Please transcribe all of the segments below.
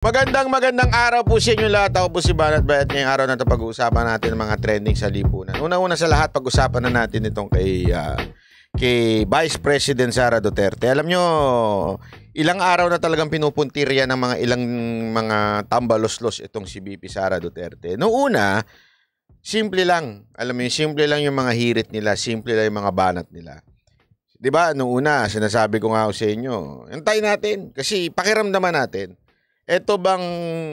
Magandang magandang araw po sa inyo lahat. Ako po si Banat Bayat. Ngayong araw na ito pag-uusapan natin ang mga trending sa lipunan. Una-una sa lahat, pag-usapan na natin itong kay, uh, kay Vice President Sara Duterte. Alam nyo, ilang araw na talagang pinupuntirya ng mga ilang mga tambaloslos itong si BP Sara Duterte. Noong una, simple lang. Alam mo simple lang yung mga hirit nila, simple lang yung mga banat nila. 'Di ba? Noong una, sinasabi ko nga sa inyo, hintayin natin kasi pakiramdaman natin ito bang,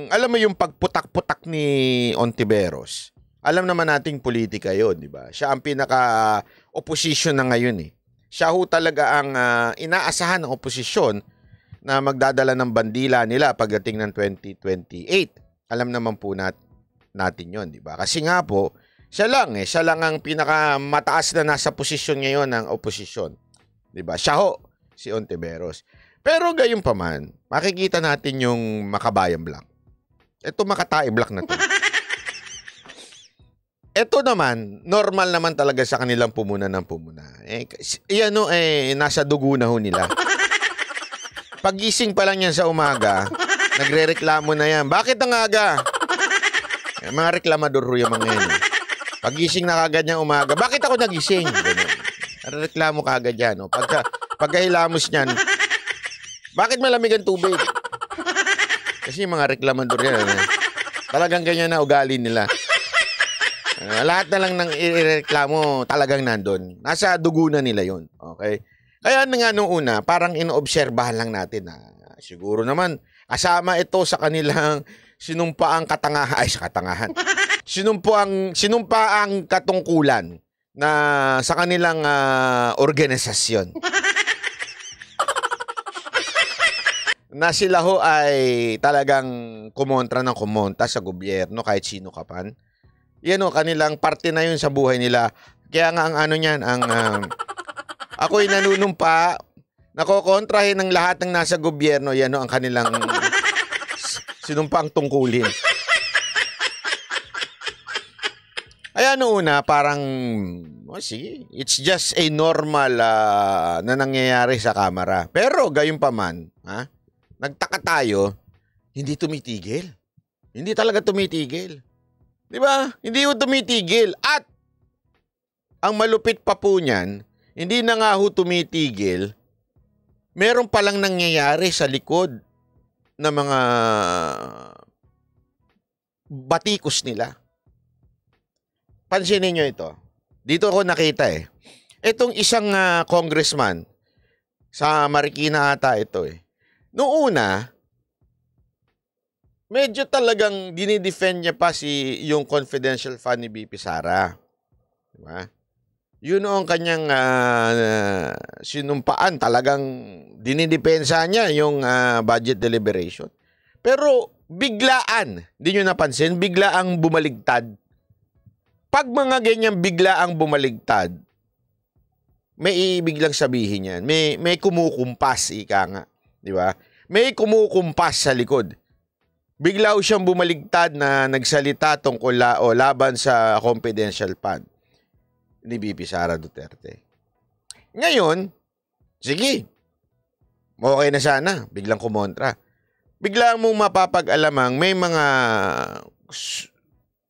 alam mo yung pagputak-putak ni Ontiveros? Alam naman nating politika yon di ba? Siya ang pinaka-opposition na ngayon eh. Siya ho talaga ang uh, inaasahan ng opposition na magdadala ng bandila nila pagdating ng 2028. Alam naman po nat natin yon di ba? Kasi nga po, siya lang eh, siya lang ang pinakamataas na nasa posisyon ngayon ng opposition. 'Di ba? Siya ho si Ontiveros. Pero gayon pa man, makikita natin yung makabayan black. Ito makatae black na to. Ito naman, normal naman talaga sa kanilang pumuna ng pumuna. Eh, yan no, eh, nasa dugo na ho nila. Pagising pa lang yan sa umaga, nagre-reklamo na yan. Bakit ang aga? Eh, mga reklamador ho yung mga yan. Pagising na kagad niya umaga, bakit ako nagising? Ganun. Reklamo kagad yan. No? Pagka, pagkahilamos niyan, bakit malamig ang tubig? Kasi yung mga reklamador yan. Eh. Talagang ganyan na ugali nila. Uh, lahat na lang ng ireklamo talagang nandun. Nasa dugo na nila yon Okay? Kaya nga nung una, parang inoobserbahan lang natin na siguro naman asama ito sa kanilang sinumpaang katangahan. Ay, sa katangahan. Sinumpaang, sinumpaang katungkulan na sa kanilang uh, organisasyon. na sila ho ay talagang kumontra ng kumonta sa gobyerno kahit sino ka pan. Yan o, kanilang parte na yun sa buhay nila. Kaya nga ang ano niyan, ang um, ako'y nanunumpa, nakokontrahin ng lahat ng nasa gobyerno, yan o, ang kanilang sinumpang tungkulin. Ayan no, una, parang, oh, sige, it's just a normal uh, na nangyayari sa camera. Pero, gayon pa man, ha? nagtaka tayo, hindi tumitigil. Hindi talaga tumitigil. Di ba? Hindi ho tumitigil. At, ang malupit pa po niyan, hindi na nga ho tumitigil, meron palang nangyayari sa likod ng mga batikos nila. Pansinin nyo ito. Dito ako nakita eh. Itong isang uh, congressman, sa Marikina ata ito eh Noong una, medyo talagang dinidefend niya pa si yung confidential fund ni BP Sara. Diba? Yun ang kanyang uh, sinumpaan. Talagang dinidepensa niya yung uh, budget deliberation. Pero biglaan, hindi nyo napansin, bigla ang bumaligtad. Pag mga ganyan biglaang bumaligtad, may ibig lang sabihin yan. May, may kumukumpas, ika nga. Di ba? may kumukumpas sa likod. Biglaw siyang bumaligtad na nagsalita tungkol la o laban sa confidential fund ni BP Sara Duterte. Ngayon, sige, okay na sana, biglang kumontra. Biglang mong mapapag-alamang may mga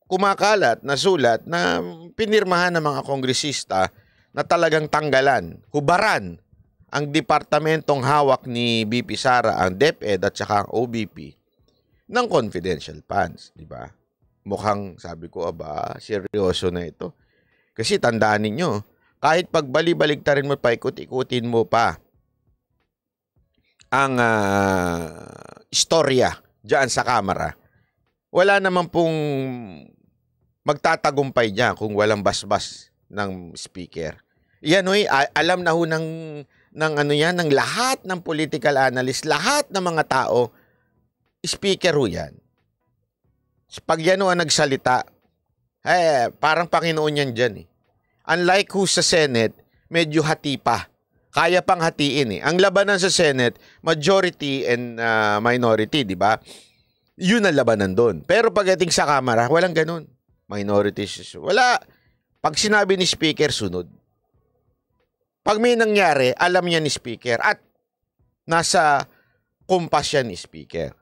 kumakalat na sulat na pinirmahan ng mga kongresista na talagang tanggalan, hubaran ang departamentong hawak ni BP Sara, ang DepEd at saka ang OBP ng confidential funds, di ba? Mukhang sabi ko, aba, seryoso na ito. Kasi tandaan ninyo, kahit pagbali-baligtarin mo pa, ikut-ikutin mo pa ang uh, istorya dyan sa kamera, wala naman pong magtatagumpay dyan kung walang basbas ng speaker. Yan, oy, alam na ho ng ng ano yan, ng lahat ng political analyst, lahat ng mga tao, speaker ho yan. Pag yan ho ang nagsalita, eh, parang Panginoon yan dyan eh. Unlike who sa Senate, medyo hati pa. Kaya pang hatiin eh. Ang labanan sa Senate, majority and uh, minority, di ba? Yun ang labanan doon. Pero pagdating sa Kamara, walang ganun. Minorities, wala. Pag sinabi ni Speaker, sunod. Pag may nangyari, alam niya ni speaker at nasa kumpas siya ni speaker.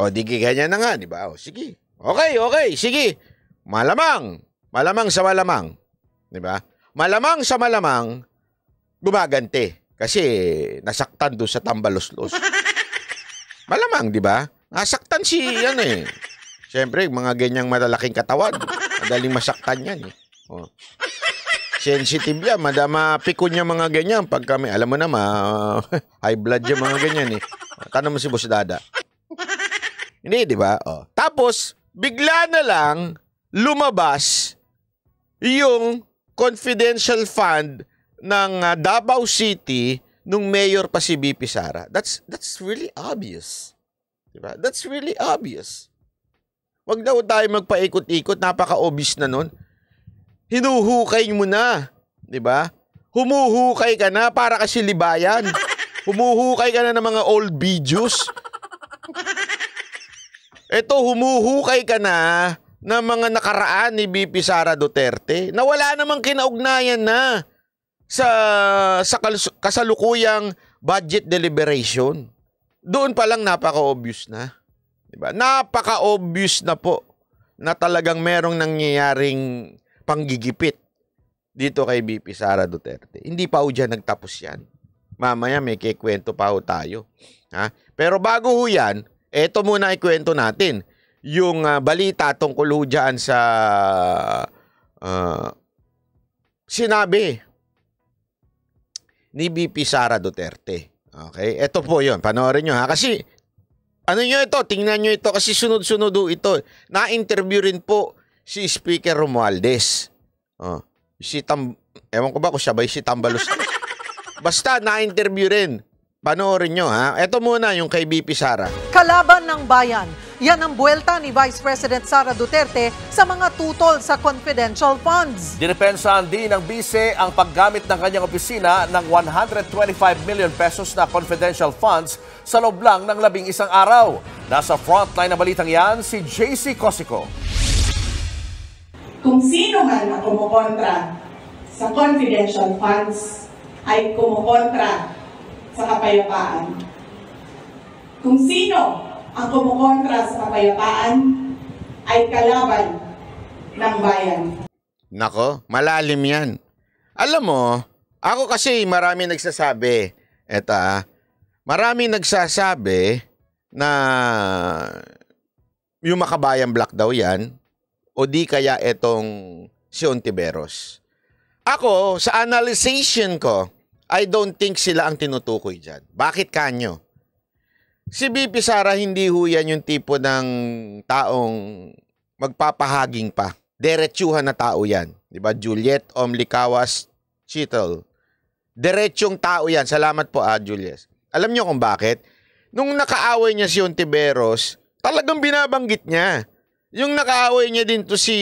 O, di ganyan na nga, di ba? O, sige. Okay, okay, sige. Malamang. Malamang sa malamang. Di ba? Malamang sa malamang, gumaganti. Kasi nasaktan doon sa tambaloslos. Malamang, di ba? Nasaktan si, yan eh. Siyempre, mga ganyang malalaking katawan. Madaling masaktan yan eh. Oh sensitive yan. Madama ah, pikon niya mga ganyan. Pag kami, alam mo na, ma, high blood yung mga ganyan eh. Tanong mo si Boss Dada. Hindi, di ba? Oh. Tapos, bigla na lang lumabas yung confidential fund ng uh, Davao City nung mayor pa si BP Sara. That's that's really obvious. 'Di ba? That's really obvious. Wag daw tayo magpaikot-ikot, napaka-obvious na nun hinuhukay mo na. 'Di ba? Humuhukay ka na para kasi libayan. Humuhukay ka na ng mga old videos. Ito, humuhukay ka na ng mga nakaraan ni BP Sara Duterte na wala namang kinaugnayan na sa, sa kasalukuyang budget deliberation. Doon pa lang napaka-obvious na. Diba? Napaka-obvious na po na talagang merong nangyayaring panggigipit dito kay BP Sara Duterte. Hindi pa udyan nagtapos yan. Mamaya may kikwento pa ho tayo. Ha? Pero bago ho yan, eto muna ikwento natin. Yung uh, balita tungkol ho dyan sa uh, sinabi ni BP Sara Duterte. Okay? Ito po yon Panoorin niyo ha. Kasi, ano niyo ito? Tingnan niyo ito. Kasi sunod-sunod ito. Na-interview rin po si Speaker Romualdez. Oh, si Tam... Ewan ko ba kung siya ba si Tambalos? Basta, na-interview rin. Panoorin nyo ha. Ito muna yung kay BP Sara. Kalaban ng bayan. Yan ang buwelta ni Vice President Sara Duterte sa mga tutol sa confidential funds. Dinepensahan din ng bise ang paggamit ng kanyang opisina ng 125 million pesos na confidential funds sa loob lang ng labing isang araw. Nasa frontline na balitang yan si JC Cosico. Kung sino man na kumukontra sa confidential funds ay kumukontra sa kapayapaan. Kung sino ang kumukontra sa kapayapaan ay kalaban ng bayan. Nako, malalim yan. Alam mo, ako kasi marami nagsasabi, eto ah, marami nagsasabi na yung makabayang block daw yan, o di kaya itong si Ontiveros. Ako, sa analyzation ko, I don't think sila ang tinutukoy dyan. Bakit kanyo? Si BP Sara hindi ho yan yung tipo ng taong magpapahaging pa. Diretsuhan na tao yan. ba diba? Juliet Omlikawas Chittle. Diretsyong tao yan. Salamat po, ah, Juliet. Alam nyo kung bakit? Nung nakaaway niya si Ontiveros, talagang binabanggit niya yung nakaaway niya din to si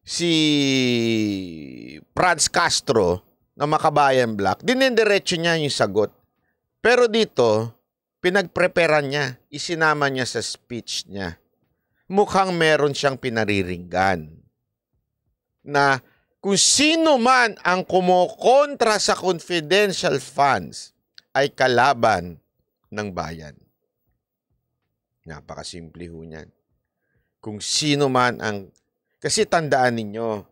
si Franz Castro na makabayan black, dinendiretso niya yung sagot. Pero dito, pinagpreparan niya, isinama niya sa speech niya. Mukhang meron siyang pinariringgan na kung sino man ang kumokontra sa confidential funds ay kalaban ng bayan. Napakasimple ho niyan kung sino man ang... Kasi tandaan ninyo,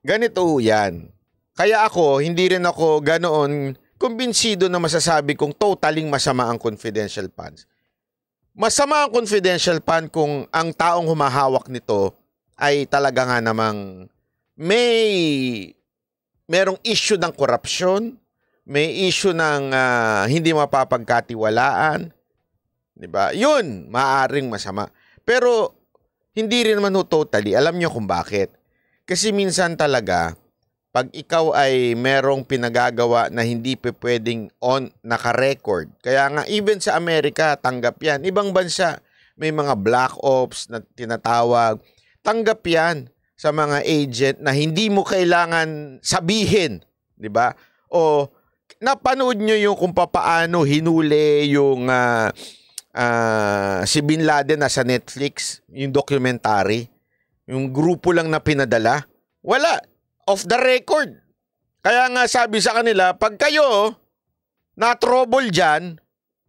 ganito yan. Kaya ako, hindi rin ako ganoon kumbinsido na masasabi kong totaling masama ang confidential funds. Masama ang confidential fund kung ang taong humahawak nito ay talaga nga namang may merong issue ng korupsyon, may issue ng uh, hindi mapapagkatiwalaan, 'di ba? 'Yun, maaring masama. Pero hindi rin naman ho totally. Alam nyo kung bakit. Kasi minsan talaga, pag ikaw ay merong pinagagawa na hindi pa pwedeng on naka-record. Kaya nga, even sa Amerika, tanggap yan. Ibang bansa, may mga black ops na tinatawag. Tanggap yan sa mga agent na hindi mo kailangan sabihin. ba? Diba? O napanood nyo yung kung papaano hinuli yung... Uh, uh, si Bin Laden sa Netflix, yung documentary, yung grupo lang na pinadala, wala. Off the record. Kaya nga sabi sa kanila, pag kayo na trouble dyan,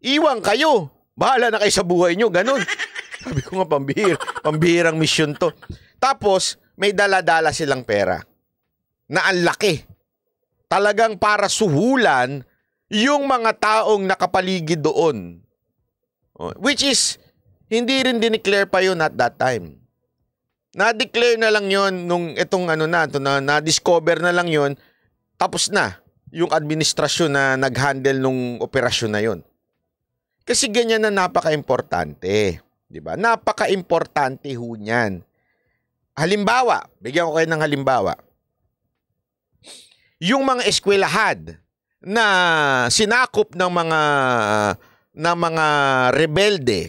iwan kayo. Bahala na kayo sa buhay nyo, ganun. sabi ko nga, pambihir, pambihirang mission to. Tapos, may daladala silang pera na ang laki. Talagang para suhulan yung mga taong nakapaligid doon Oh, which is, hindi rin dineclare pa yun at that time. Na-declare na lang yon nung itong ano na, to na na-discover na lang yon tapos na yung administrasyon na nag-handle nung operasyon na yon. Kasi ganyan na napaka-importante. 'di ba? Napaka-importante ho niyan. Halimbawa, bigyan ko kayo ng halimbawa. Yung mga eskwelahad na sinakop ng mga uh, ng mga rebelde.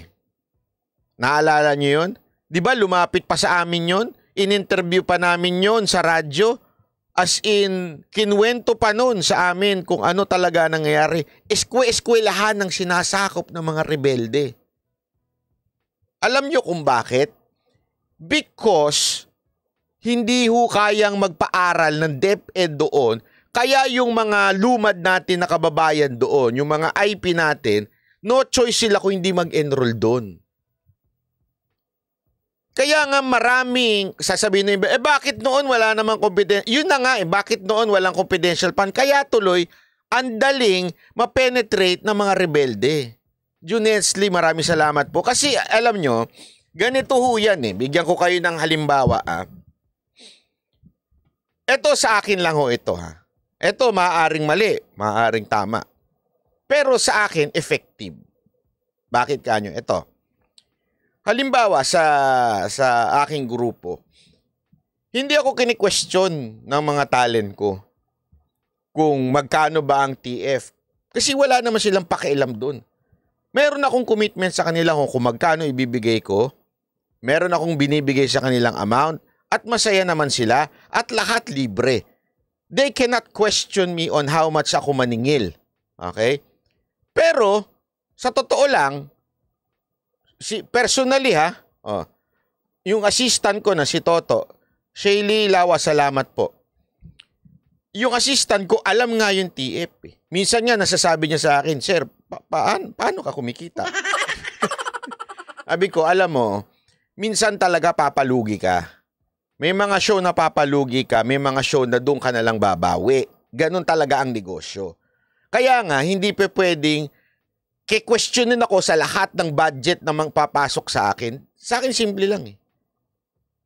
Naalala niyo yun? Di ba lumapit pa sa amin yun? In-interview pa namin yun sa radyo. As in, kinwento pa noon sa amin kung ano talaga nangyayari. Eskwe-eskwelahan ng sinasakop ng mga rebelde. Alam niyo kung bakit? Because hindi ho kayang magpaaral ng DepEd doon. Kaya yung mga lumad natin na kababayan doon, yung mga IP natin, no choice sila kung hindi mag-enroll doon. Kaya nga maraming sasabihin na eh bakit noon wala namang confidential, yun na nga eh, bakit noon walang confidential fund? Kaya tuloy, ang daling ma-penetrate ng mga rebelde. Junensly, maraming salamat po. Kasi alam nyo, ganito ho yan eh, bigyan ko kayo ng halimbawa ah. Ito sa akin lang ho ito ha. Ito maaring mali, maaring tama. Pero sa akin, effective. Bakit kanyo? Ito. Halimbawa, sa, sa aking grupo, hindi ako kini-question ng mga talent ko kung magkano ba ang TF. Kasi wala naman silang pakialam doon. Meron akong commitment sa kanila kung magkano ibibigay ko. Meron akong binibigay sa kanilang amount at masaya naman sila at lahat libre they cannot question me on how much ako maningil. Okay? Pero, sa totoo lang, si, personally ha, oh, yung assistant ko na si Toto, Shaylee Lawa, salamat po. Yung assistant ko, alam nga yung TF. Eh. Minsan nga nasasabi niya sa akin, Sir, pa- paan, paano ka kumikita? Sabi ko, alam mo, minsan talaga papalugi ka. May mga show na papalugi ka, may mga show na doon ka na lang babawi. Ganun talaga ang negosyo. Kaya nga, hindi pa pwedeng kikwestiyonin ako sa lahat ng budget na magpapasok sa akin. Sa akin, simple lang eh.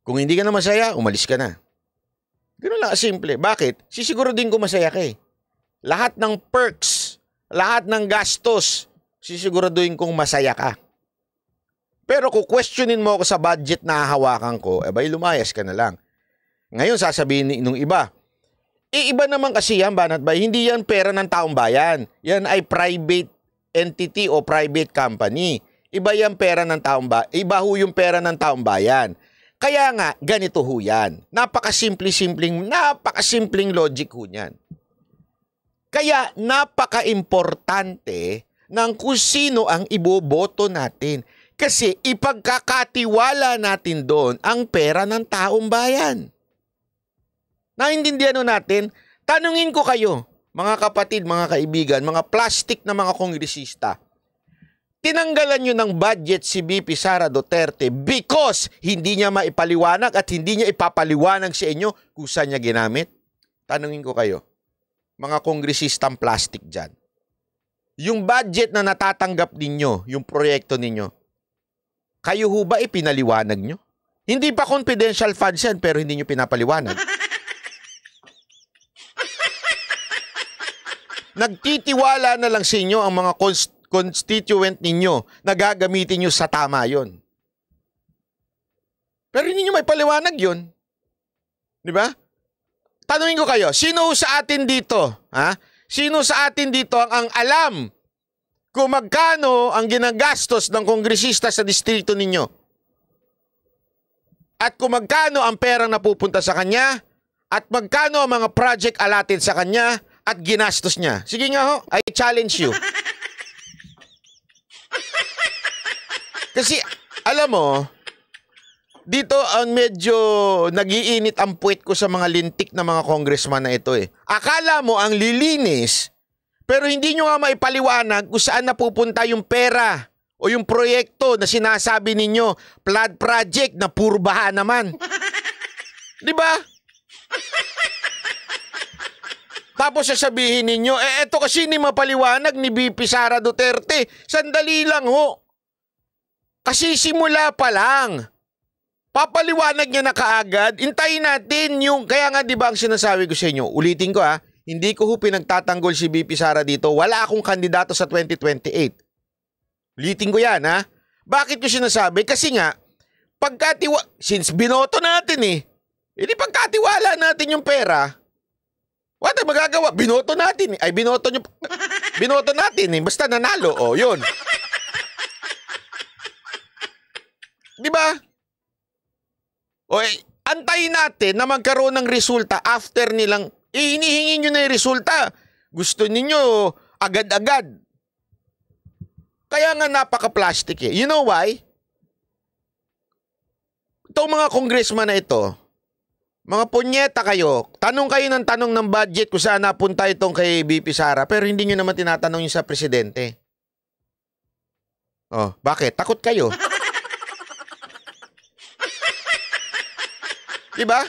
Kung hindi ka na masaya, umalis ka na. Ganun lang, simple. Bakit? Sisiguro din ko masaya ka eh. Lahat ng perks, lahat ng gastos, sisiguraduhin kong masaya ka. Pero kung questionin mo ako sa budget na hahawakan ko, eh bay lumayas ka na lang. Ngayon sasabihin ni nung iba, E, iba naman kasi yan, Banat Bay. Hindi yan pera ng taong bayan. Yan ay private entity o private company. Iba yan pera ng taong bayan. Iba ho yung pera ng taong bayan. Kaya nga, ganito ho yan. Napakasimple-simpleng, napakasimpleng logic ho niyan. Kaya napaka-importante ng kung sino ang iboboto natin. Kasi ipagkakatiwala natin doon ang pera ng taong bayan. Naintindihan nun natin? Tanungin ko kayo, mga kapatid, mga kaibigan, mga plastic na mga kongresista. Tinanggalan nyo ng budget si BP Sara Duterte because hindi niya maipaliwanag at hindi niya ipapaliwanag sa si inyo kung saan niya ginamit. Tanungin ko kayo, mga kongresistang plastic dyan. Yung budget na natatanggap ninyo, yung proyekto ninyo, kayo ho ba ipinaliwanag nyo? Hindi pa confidential funds yan pero hindi nyo pinapaliwanag. Nagtitiwala na lang sa inyo ang mga cons- constituent ninyo na gagamitin nyo sa tama yon. Pero hindi nyo may paliwanag yon. Di ba? Tanungin ko kayo, sino sa atin dito, ha? Sino sa atin dito ang, ang alam kung magkano ang ginagastos ng kongresista sa distrito ninyo? At kung magkano ang perang napupunta sa kanya? At magkano ang mga project alatin sa kanya? at ginastos niya. Sige nga ho, I challenge you. Kasi alam mo, dito ang ah, medyo nagiinit ang puwet ko sa mga lintik na mga congressman na ito eh. Akala mo ang lilinis, pero hindi nyo nga maipaliwanag kung saan napupunta yung pera o yung proyekto na sinasabi ninyo, flood project na purbaha naman. 'Di ba? Tapos sasabihin ninyo, eh eto kasi ni mapaliwanag ni BP Sara Duterte. Sandali lang ho. Kasi simula pa lang. Papaliwanag niya na kaagad. Intayin natin yung, kaya nga di ba ang sinasabi ko sa inyo, ulitin ko ha, hindi ko ho pinagtatanggol si BP Sara dito. Wala akong kandidato sa 2028. Ulitin ko yan ha. Bakit ko sinasabi? Kasi nga, pagkatiwa, since binoto natin eh, hindi eh, pagkatiwala natin yung pera, What tayong magagawa. Binoto natin. Ay, binoto nyo. Binoto natin eh. Basta nanalo. O, oh, yun. Di ba? O, eh, antayin natin na magkaroon ng resulta after nilang, eh, hinihingi nyo na yung resulta. Gusto ninyo agad-agad. Kaya nga napaka-plastic eh. You know why? Itong mga kongresman na ito, mga punyeta kayo. Tanong kayo ng tanong ng budget kung saan napunta itong kay BP Sara pero hindi nyo naman tinatanong yung sa presidente. Oh, bakit? Takot kayo. Diba?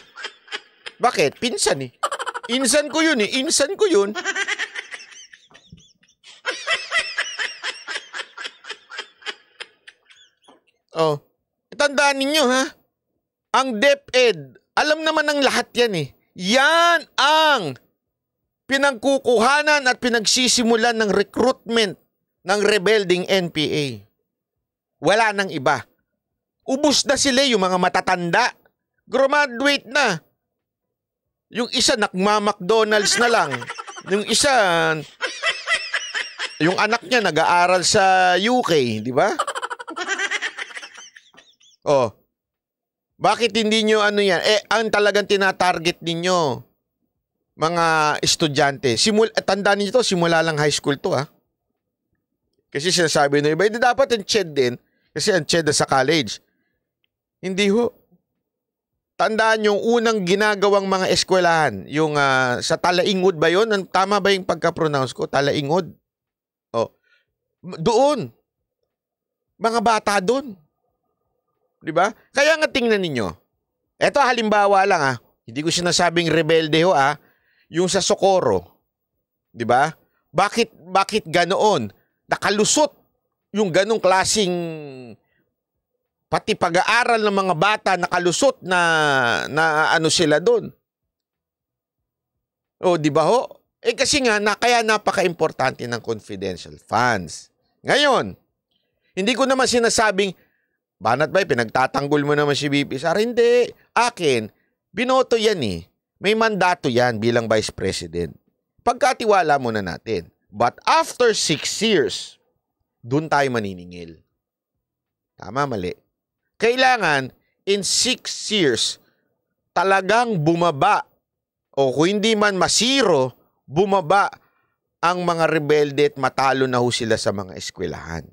Bakit? Pinsan eh. Insan ko yun eh. Insan ko yun. Oh. Tandaan ninyo ha. Ang DepEd alam naman ng lahat yan eh. Yan ang pinagkukuhanan at pinagsisimulan ng recruitment ng rebelding NPA. Wala nang iba. Ubus na sila yung mga matatanda. Graduate na. Yung isa nagma mcdonalds na lang. Yung isa, yung anak niya nag-aaral sa UK, di ba? Oh, bakit hindi nyo ano yan? Eh, ang talagang tinatarget ninyo, mga estudyante, simula, tandaan niyo to, simula lang high school to ha. Ah. Kasi sinasabi nyo iba, hindi dapat yung CHED din, kasi ang CHED sa college. Hindi ho. Tandaan yung unang ginagawang mga eskwelahan, yung uh, sa Talaingod ba yon? Tama ba yung pagka-pronounce ko? Talaingod? Oh. Doon. Mga bata doon Di ba? Kaya nga tingnan ninyo. Ito halimbawa lang ah. Hindi ko sinasabing rebelde ho ah. Yung sa Socorro. Di ba? Bakit, bakit ganoon? Nakalusot yung ganong klasing pati pag-aaral ng mga bata nakalusot na na ano sila doon. O oh, di ba ho? Eh kasi nga na kaya napaka-importante ng confidential funds. Ngayon, hindi ko naman sinasabing Banat Bay, pinagtatanggol mo naman si VP Sara. Hindi, akin, binoto yan eh. May mandato yan bilang Vice President. Pagkatiwala muna natin. But after six years, dun tayo maniningil. Tama, mali. Kailangan, in six years, talagang bumaba o kung hindi man masiro, bumaba ang mga rebelde at matalo na ho sila sa mga eskwelahan.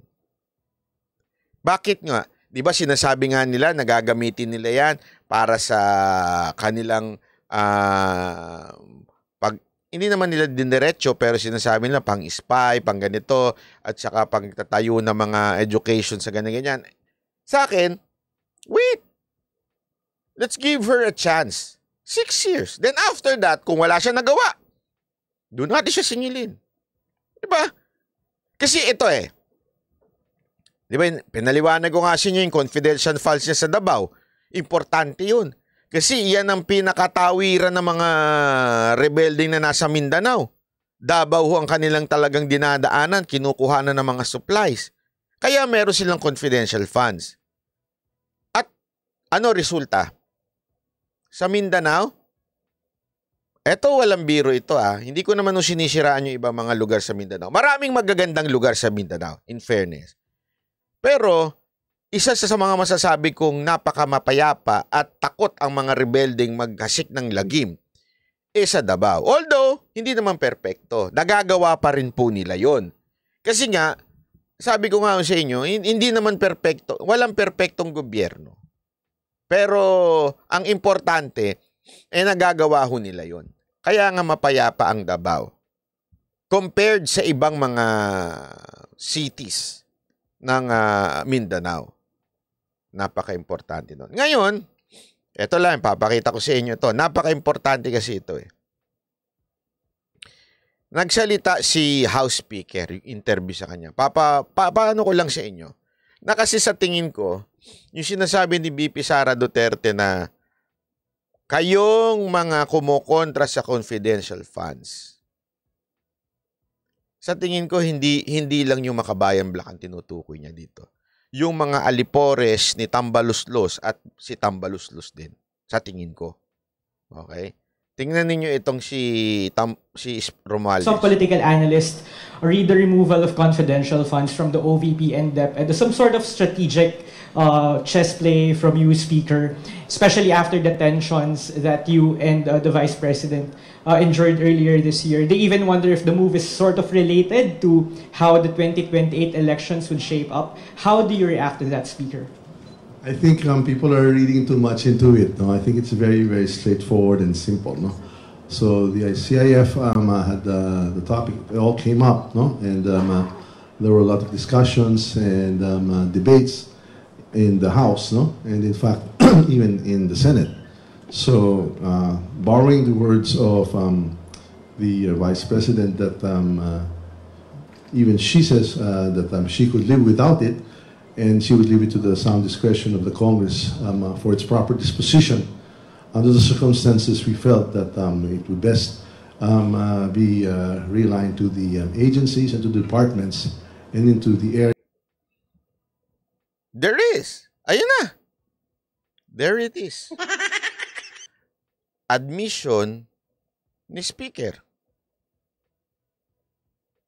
Bakit nga? 'di ba sinasabi nga nila nagagamitin nila 'yan para sa kanilang uh, pag hindi naman nila diniretso pero sinasabi nila pang spy, pang ganito at saka pagtatayo ng mga education sa ganyan ganyan. Sa akin, wait. Let's give her a chance. Six years. Then after that, kung wala siya nagawa, doon natin siya singilin. Diba? Kasi ito eh, Di ba, pinaliwanag ko nga sa inyo yung confidential files niya sa Davao. Importante yun. Kasi iyan ang pinakatawiran ng mga rebelding na nasa Mindanao. Davao ang kanilang talagang dinadaanan, kinukuha na ng mga supplies. Kaya meron silang confidential funds. At ano resulta? Sa Mindanao, eto walang biro ito ah. Hindi ko naman sinisiraan yung ibang mga lugar sa Mindanao. Maraming magagandang lugar sa Mindanao, in fairness. Pero isa sa mga masasabi kong napakamapayapa at takot ang mga rebelding magkasik ng lagim eh sa Davao. Although, hindi naman perpekto. Nagagawa pa rin po nila yon. Kasi nga, sabi ko nga sa inyo, hindi naman perpekto. Walang perpektong gobyerno. Pero ang importante, eh nagagawa ho nila yon. Kaya nga mapayapa ang Davao. Compared sa ibang mga cities ng uh, Mindanao. Napaka-importante nun. Ngayon, ito lang, papakita ko sa inyo to. Napaka-importante kasi ito eh. Nagsalita si House Speaker, yung interview sa kanya. Papa, pa, paano ko lang sa inyo? Na kasi sa tingin ko, yung sinasabi ni BP Sara Duterte na kayong mga kumukontra sa confidential funds, sa tingin ko, hindi, hindi lang yung makabayan black ang tinutukoy niya dito. Yung mga alipores ni Tambaluslos at si Tambaluslos din. Sa tingin ko. Okay? Tingnan ninyo itong si Tam, si Romales. Some political analyst read the removal of confidential funds from the OVP and DEP as some sort of strategic uh, chess play from you, Speaker, especially after the tensions that you and uh, the Vice President uh, enjoyed earlier this year. They even wonder if the move is sort of related to how the 2028 elections would shape up. How do you react to that, Speaker? I think um, people are reading too much into it. No, I think it's very, very straightforward and simple. No, so the CIF um, uh, had uh, the topic; it all came up. No, and um, uh, there were a lot of discussions and um, uh, debates in the House. No, and in fact, even in the Senate. So, uh, borrowing the words of um, the uh, vice president, that um, uh, even she says uh, that um, she could live without it, and she would leave it to the sound discretion of the Congress um, for its proper disposition. Under the circumstances, we felt that um, it would best be realigned to the agencies and to the departments and into the area. There is. Ayun na. There it is. admission ni speaker.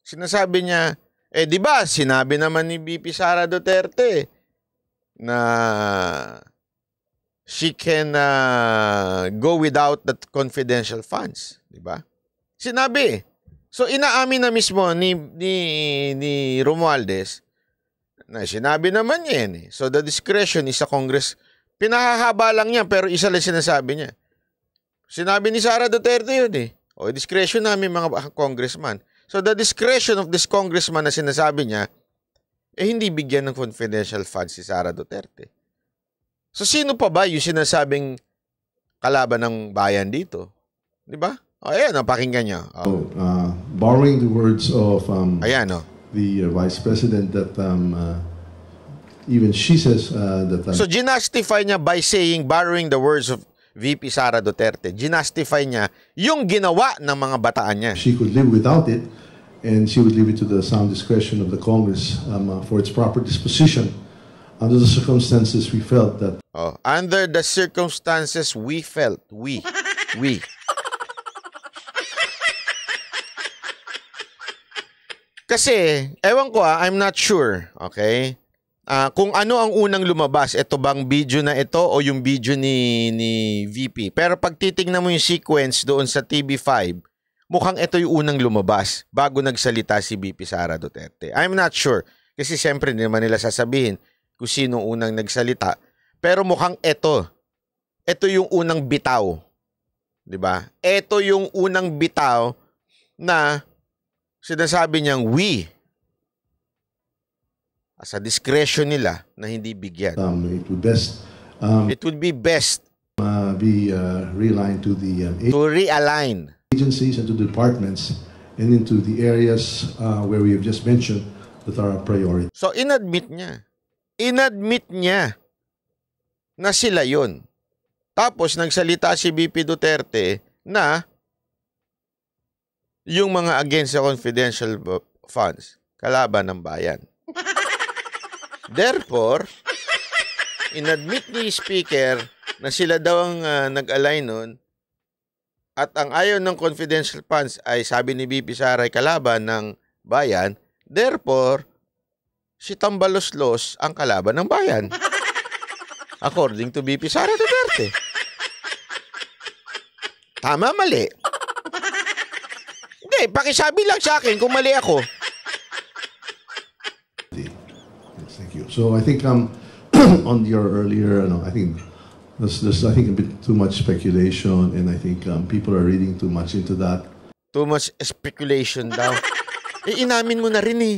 Sinasabi niya, eh di ba sinabi naman ni BP Sara Duterte na she can uh, go without the confidential funds, di ba? Sinabi. So inaamin na mismo ni ni ni Romualdez na sinabi naman niya yan eh. So the discretion is sa Congress. Pinahahaba lang niya pero isa lang sinasabi niya Sinabi ni Sara Duterte yun eh. O eh, discretion namin mga congressman. So the discretion of this congressman na sinasabi niya, eh hindi bigyan ng confidential funds si Sara Duterte. So sino pa ba yung sinasabing kalaban ng bayan dito? Di ba? O ayan, pakinggan niyo. Oh. So, uh, borrowing the words of um, ayan, oh. the uh, vice president that um, uh, even she says uh, that... Um, so ginastify niya by saying, borrowing the words of VP Sara Duterte. Ginastify niya yung ginawa ng mga bataan niya. She could live without it and she would leave it to the sound discretion of the Congress um, uh, for its proper disposition. Under the circumstances, we felt that... Oh, under the circumstances, we felt. We. We. Kasi, ewan ko ah, I'm not sure. Okay? Uh, kung ano ang unang lumabas, ito bang video na ito o yung video ni, ni VP? Pero pag titingnan mo yung sequence doon sa TV5, mukhang ito yung unang lumabas bago nagsalita si VP Sara Duterte. I'm not sure kasi siyempre hindi naman nila sasabihin kung sino unang nagsalita. Pero mukhang ito. Ito yung unang bitaw. 'Di ba? Ito yung unang bitaw na sinasabi niyang we sa discretion nila na hindi bigyan. Um, it would best um, it would be best uh, be uh, realigned to the um, to realign agencies and to departments and into the areas uh, where we have just mentioned that are a priority. So inadmit niya. Inadmit niya na sila 'yon. Tapos nagsalita si BP Duterte na yung mga against sa confidential funds kalaban ng bayan. Therefore, inadmit ni speaker na sila daw ang uh, nag-align nun at ang ayon ng confidential funds ay sabi ni BP ay kalaban ng bayan. Therefore, si Tambaloslos ang kalaban ng bayan. According to BP Sara Duterte. Tama, mali. Hindi, pakisabi lang sa akin kung mali ako. So I think um, on your earlier, you know, I think there's, there's I think a bit too much speculation, and I think um, people are reading too much into that. Too much speculation daw. Iinamin eh, mo na rin eh.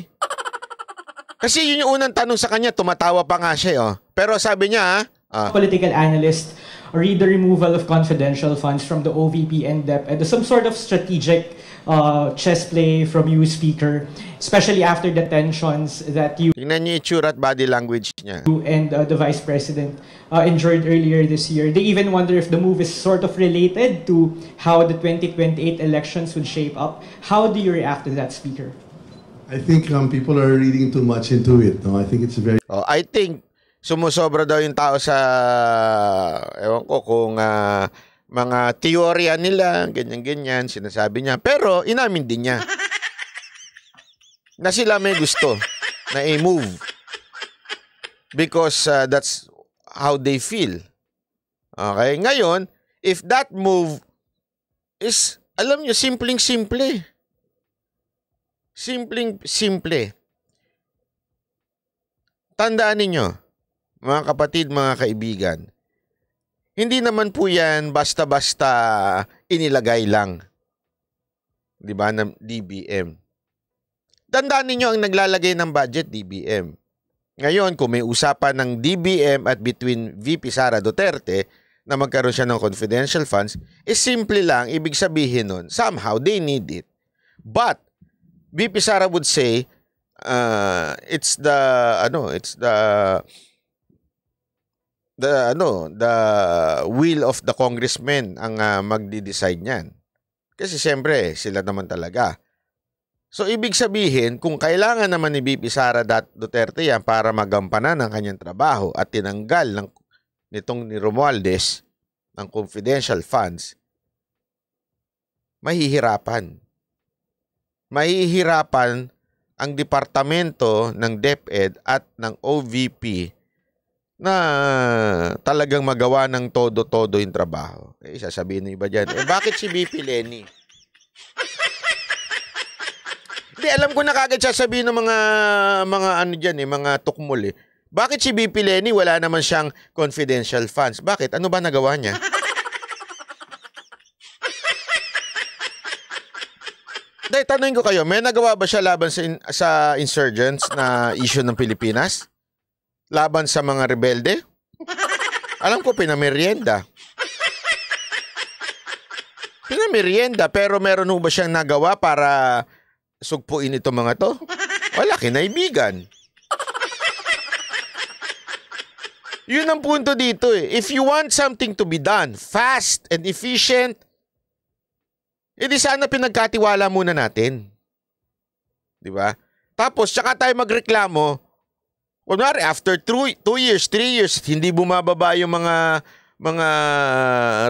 Kasi yun yung unang tanong sa kanya, tumatawa pa nga siya, eh, oh. Pero sabi niya, ah, ah. political analyst Read the removal of confidential funds from the OVP and DEP, and some sort of strategic uh, chess play from you, speaker, especially after the tensions that you niyo body language niya. and uh, the vice president uh, earlier this year. They even wonder if the move is sort of related to how the 2028 elections would shape up. How do you react to that, speaker? I think um, people are reading too much into it. No, I think it's very. Oh, I think sumusobra daw yung tao sa ewan ko kung uh, mga teorya nila, ganyan-ganyan, sinasabi niya. Pero inamin din niya na sila may gusto na i-move because uh, that's how they feel. Okay? Ngayon, if that move is, alam nyo, simpleng-simple. Simpleng-simple. Tandaan ninyo, mga kapatid, mga kaibigan, hindi naman po yan basta-basta inilagay lang. Di ba, ng DBM. Tandaan ninyo ang naglalagay ng budget, DBM. Ngayon, kung may usapan ng DBM at between VP Sara Duterte na magkaroon siya ng confidential funds, is eh, simple lang, ibig sabihin nun, somehow they need it. But, VP Sara would say, uh, it's the, ano, it's the, the ano the will of the congressman ang uh, magde-decide niyan. Kasi siyempre sila naman talaga. So ibig sabihin kung kailangan naman ni BP Sara Duterte yan para magampanan ang kanyang trabaho at tinanggal ng nitong ni Romualdez ng confidential funds mahihirapan. Mahihirapan ang departamento ng DepEd at ng OVP na talagang magawa ng todo-todo yung trabaho. Eh, sasabihin ng iba dyan, eh, bakit si BP Lenny? Hindi, alam ko na kagad sasabihin ng mga, mga ano dyan eh, mga tukmol eh. Bakit si BP Lenny wala naman siyang confidential fans? Bakit? Ano ba nagawa niya? Dahil tanungin ko kayo, may nagawa ba siya laban sa, in, sa insurgents na issue ng Pilipinas? laban sa mga rebelde? Alam ko pinamerienda. Pinamerienda pero meron ba siyang nagawa para sugpuin ito mga to? Wala, kinaibigan. Yun ang punto dito eh. If you want something to be done fast and efficient, edi sana pinagkatiwala muna natin. 'Di ba? Tapos tsaka tayo magreklamo Kunwari, after two, two years, three years, hindi bumababa yung mga mga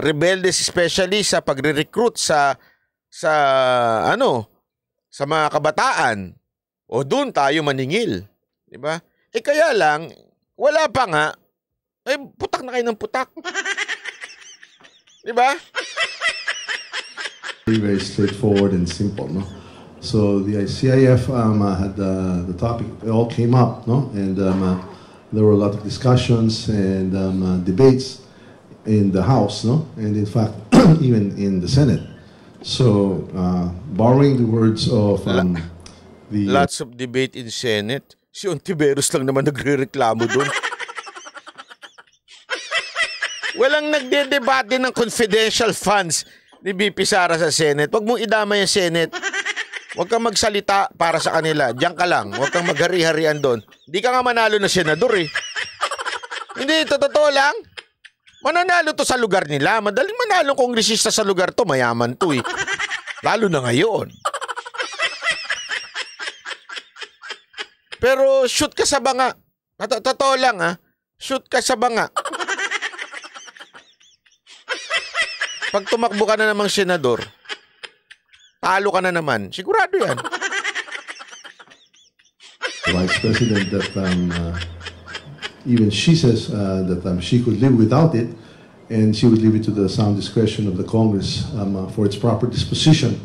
rebeldes especially sa pagre-recruit sa sa ano sa mga kabataan o doon tayo maningil di ba eh kaya lang wala pa nga eh putak na kayo ng putak di ba very straightforward and simple no So the CIF um, uh, had uh, the topic, it all came up, no? And um, uh, there were a lot of discussions and um, debates in the House, no? And in fact, even in the Senate. So, uh, borrowing the words of um, the... Lots of debate in Senate. Si Ontiveros lang naman nagre-reklamo doon. Walang nagde-debate ng confidential funds ni BP Sara sa Senate. Huwag mong idama yung Senate. Huwag kang magsalita para sa kanila. Diyan ka lang. Huwag kang maghari-harian doon. Hindi ka nga manalo na senador eh. Hindi, ito totoo lang. Mananalo to sa lugar nila. Madaling manalo kongresista sa lugar to. Mayaman to eh. Lalo na ngayon. Pero shoot ka sa banga. totoo lang ah. Shoot ka sa banga. Pag tumakbo ka na namang senador, Talo ka na naman. Sigurado yan. Vice President that um, uh, even she says uh, that um, she could live without it and she would leave it to the sound discretion of the Congress um, uh, for its proper disposition.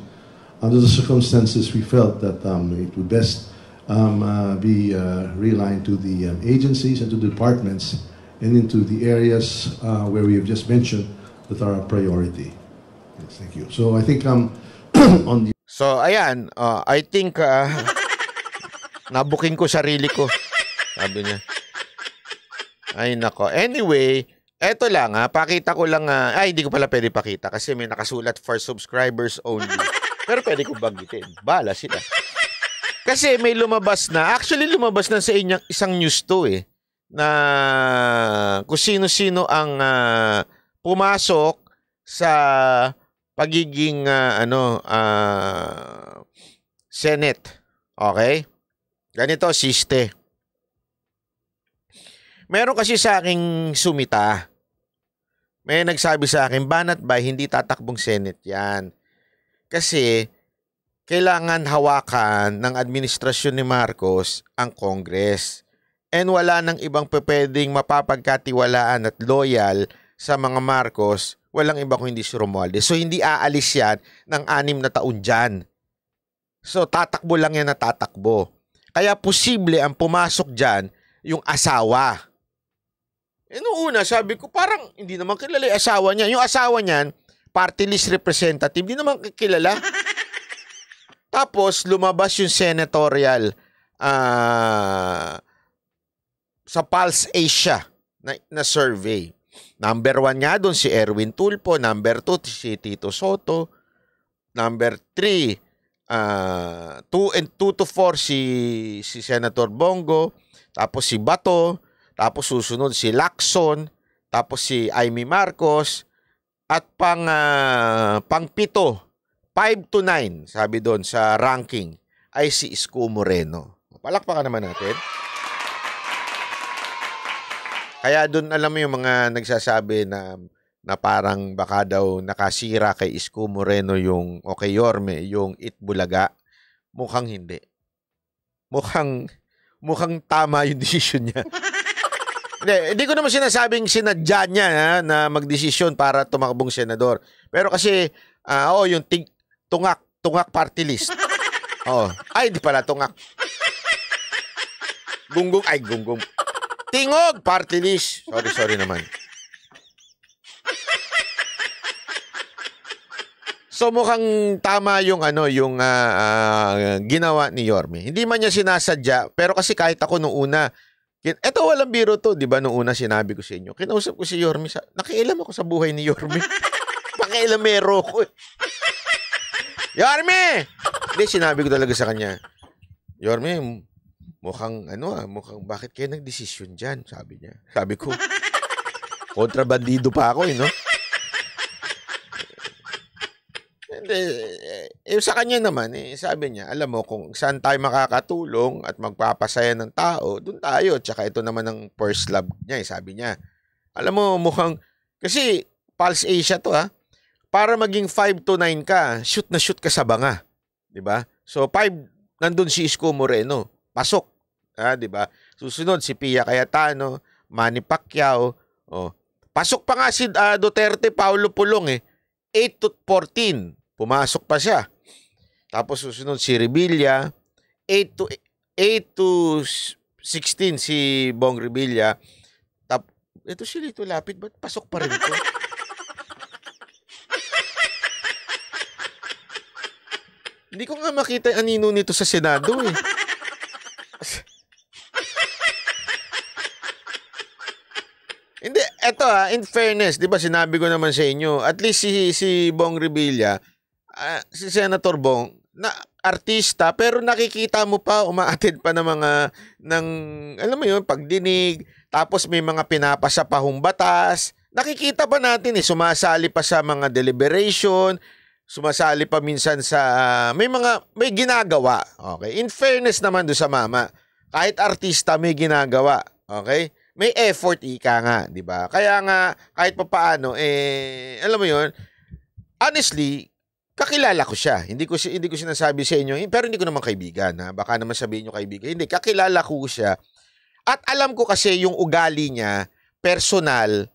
Under the circumstances, we felt that um, it would best um, uh, be uh, realigned to the um, agencies and to the departments and into the areas uh, where we have just mentioned that are a priority. Yes, thank you. So I think um, on you. So, ayan. Uh, I think, uh, nabuking ko sarili ko. Sabi niya. Ay, nako. Anyway, eto lang ha. Pakita ko lang ha. Ah, ay, hindi ko pala pwede pakita kasi may nakasulat for subscribers only. Pero pwede ko banggitin. Bala sila. Kasi may lumabas na. Actually, lumabas na sa inyang isang news to eh. Na kung sino-sino ang uh, pumasok sa pagiging uh, ano uh, Senate. Okay? Ganito siste. Meron kasi sa aking sumita. May nagsabi sa akin, banat ba hindi tatakbong Senate 'yan? Kasi kailangan hawakan ng administrasyon ni Marcos ang Congress. And wala nang ibang pwedeng mapapagkatiwalaan at loyal sa mga Marcos walang iba kung hindi si Romualdez. So hindi aalis yan ng anim na taon dyan. So tatakbo lang yan na tatakbo. Kaya posible ang pumasok dyan yung asawa. Eh noong una sabi ko parang hindi naman kilala yung asawa niya. Yung asawa niyan, party list representative, hindi naman kilala. Tapos lumabas yung senatorial uh, sa Pulse Asia na, na survey. Number one nga doon si Erwin Tulpo. Number two si Tito Soto. Number three, uh, two and two to four si, si Senator Bongo. Tapos si Bato. Tapos susunod si Lacson. Tapos si Amy Marcos. At pang, uh, pang pito, 5 to 9, sabi doon sa ranking, ay si Isko Moreno. Palakpakan naman natin. Kaya doon alam mo yung mga nagsasabi na na parang baka daw nakasira kay Isko Moreno yung o kay Yorme yung Itbulaga. Mukhang hindi. Mukhang mukhang tama yung decision niya. hindi, hindi ko naman sinasabing sinadya niya ha, na magdesisyon para tumakbong senador. Pero kasi, uh, oh, yung ting, tungak, tungak party list. Oh. Ay, di pala, tungak. Gunggong, ay, gunggong. Tingog! Party list. Sorry, sorry naman. So mukhang tama yung ano yung uh, uh, ginawa ni Yorme. Hindi man niya sinasadya pero kasi kahit ako nung una ito walang biro to, 'di ba? Nung una sinabi ko sa inyo, kinausap ko si Yorme sa nakialam ako sa buhay ni Yorme. Pakialamero ko. Eh. Yorme! Hindi sinabi ko talaga sa kanya. Yorme, mukhang ano ah, mukhang bakit kaya nagdesisyon diyan, sabi niya. Sabi ko, kontrabandido pa ako eh, no? Hindi, eh, eh, sa kanya naman, eh, sabi niya, alam mo, kung saan tayo makakatulong at magpapasaya ng tao, doon tayo. Tsaka ito naman ang first love niya, eh, sabi niya. Alam mo, mukhang, kasi Pulse Asia to ha, para maging 5 to 9 ka, shoot na shoot ka sa banga. 'Di ba? So 5 nandun si Isko Moreno. Pasok. Ah, 'di ba? Susunod si Pia Cayetano, Manny Pacquiao. Oh. Pasok pa nga si uh, Duterte Paulo Pulong eh. 8 to 14. Pumasok pa siya. Tapos susunod si Revilla, 8 to 8 to 16 si Bong Revilla. Tap ito si Lito Lapid, ba't pasok pa rin ito? Hindi ko nga makita anino nito sa Senado eh. eto ah, in fairness, 'di ba sinabi ko naman sa inyo, at least si si Bong Revilla, uh, si Senator Bong, na artista pero nakikita mo pa umaattend pa ng mga ng alam mo 'yun, pagdinig, tapos may mga pinapasa pa hong batas. Nakikita pa natin eh, sumasali pa sa mga deliberation, sumasali pa minsan sa uh, may mga may ginagawa. Okay. In fairness naman do sa mama, kahit artista may ginagawa. Okay? may effort ika nga, 'di ba? Kaya nga kahit papaano eh alam mo 'yon, honestly, kakilala ko siya. Hindi ko hindi ko sinasabi sa inyo, eh, pero hindi ko naman kaibigan, ha. Baka naman sabihin niyo kaibigan. Hindi, kakilala ko siya. At alam ko kasi yung ugali niya personal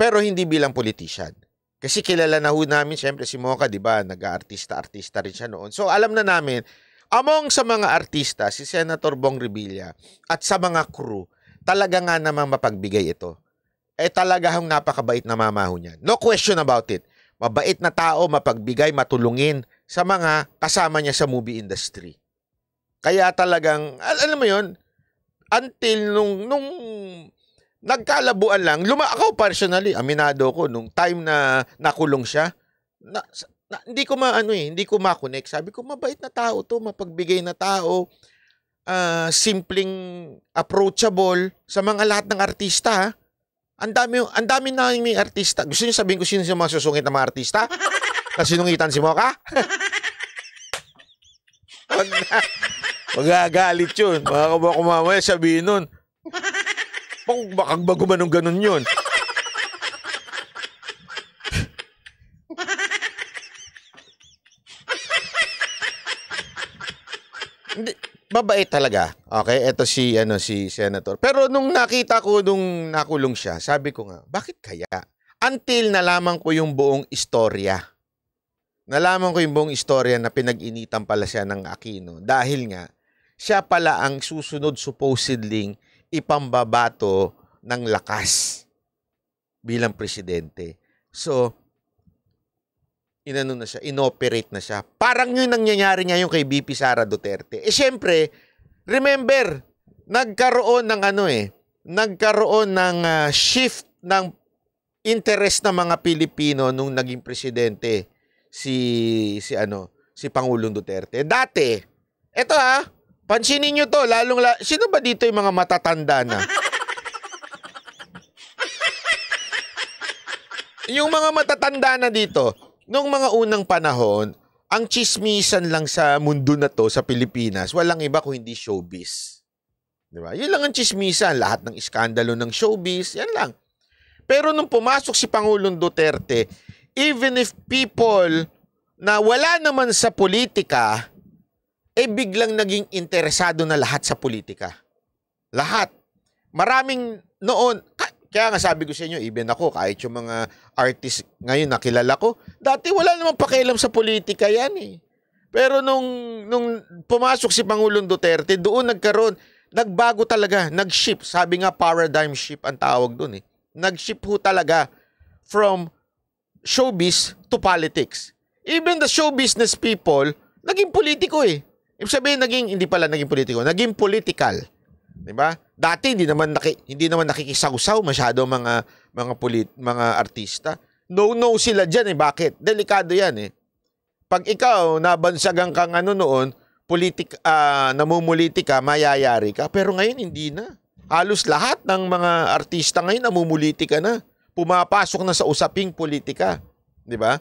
pero hindi bilang politician. Kasi kilala na ho namin, siyempre si Mocha, di ba, nag-aartista-artista rin siya noon. So alam na namin, among sa mga artista, si Senator Bong Revilla at sa mga crew, talaga nga namang mapagbigay ito. Eh talaga hong napakabait na mamaho niyan. No question about it. Mabait na tao, mapagbigay, matulungin sa mga kasama niya sa movie industry. Kaya talagang, al- alam mo yon until nung, nung nagkalabuan lang, luma ako personally, aminado ko, nung time na nakulong siya, na, na, hindi ko maano eh, hindi ko makonect. Sabi ko, mabait na tao to, mapagbigay na tao, uh, simpleng approachable sa mga lahat ng artista. Ha? Ang dami, ang dami na may artista. Gusto niyo sabihin ko sino yung mga susungit na mga artista? na sinungitan si Moka? Wag na. Magagalit yun. Baka ba kumamaya sabihin nun. Bakag bago man nung ganun yun? mabait talaga. Okay, ito si ano si senator. Pero nung nakita ko nung nakulong siya, sabi ko nga, bakit kaya? Until nalaman ko yung buong istorya. Nalaman ko yung buong istorya na pinag-initan pala siya ng Aquino dahil nga siya pala ang susunod supposedly ipambabato ng lakas bilang presidente. So, inano na siya, inoperate na siya. Parang yun nangyayari niya kay BP Sara Duterte. Eh syempre, remember, nagkaroon ng ano eh, nagkaroon ng uh, shift ng interest ng mga Pilipino nung naging presidente si si ano, si Pangulong Duterte. Dati, eto ha, pansinin niyo to, lalong la sino ba dito yung mga matatanda na? yung mga matatanda na dito, Noong mga unang panahon, ang chismisan lang sa mundo na to, sa Pilipinas, walang iba kung hindi showbiz. Di ba? Yun lang ang chismisan. Lahat ng iskandalo ng showbiz, yan lang. Pero nung pumasok si Pangulong Duterte, even if people na wala naman sa politika, eh biglang naging interesado na lahat sa politika. Lahat. Maraming noon, kaya nga sabi ko sa inyo, even ako, kahit yung mga artist ngayon nakilala ko, dati wala namang pakialam sa politika yan eh. Pero nung, nung pumasok si Pangulong Duterte, doon nagkaroon, nagbago talaga, nag-shift. Sabi nga paradigm shift ang tawag doon eh. Nag-shift ho talaga from showbiz to politics. Even the show business people, naging politiko eh. Ibig sabihin, naging, hindi pala naging politiko, naging political. 'di ba? Dati hindi naman naki, hindi naman nakikisawsaw masyado mga mga pulit, mga artista. No no sila diyan eh, bakit? Delikado 'yan eh. Pag ikaw nabansagan kang ano noon, politik uh, namumuliti ka, mayayari ka. Pero ngayon hindi na. Halos lahat ng mga artista ngayon namumuliti ka na. Pumapasok na sa usaping politika, 'di ba?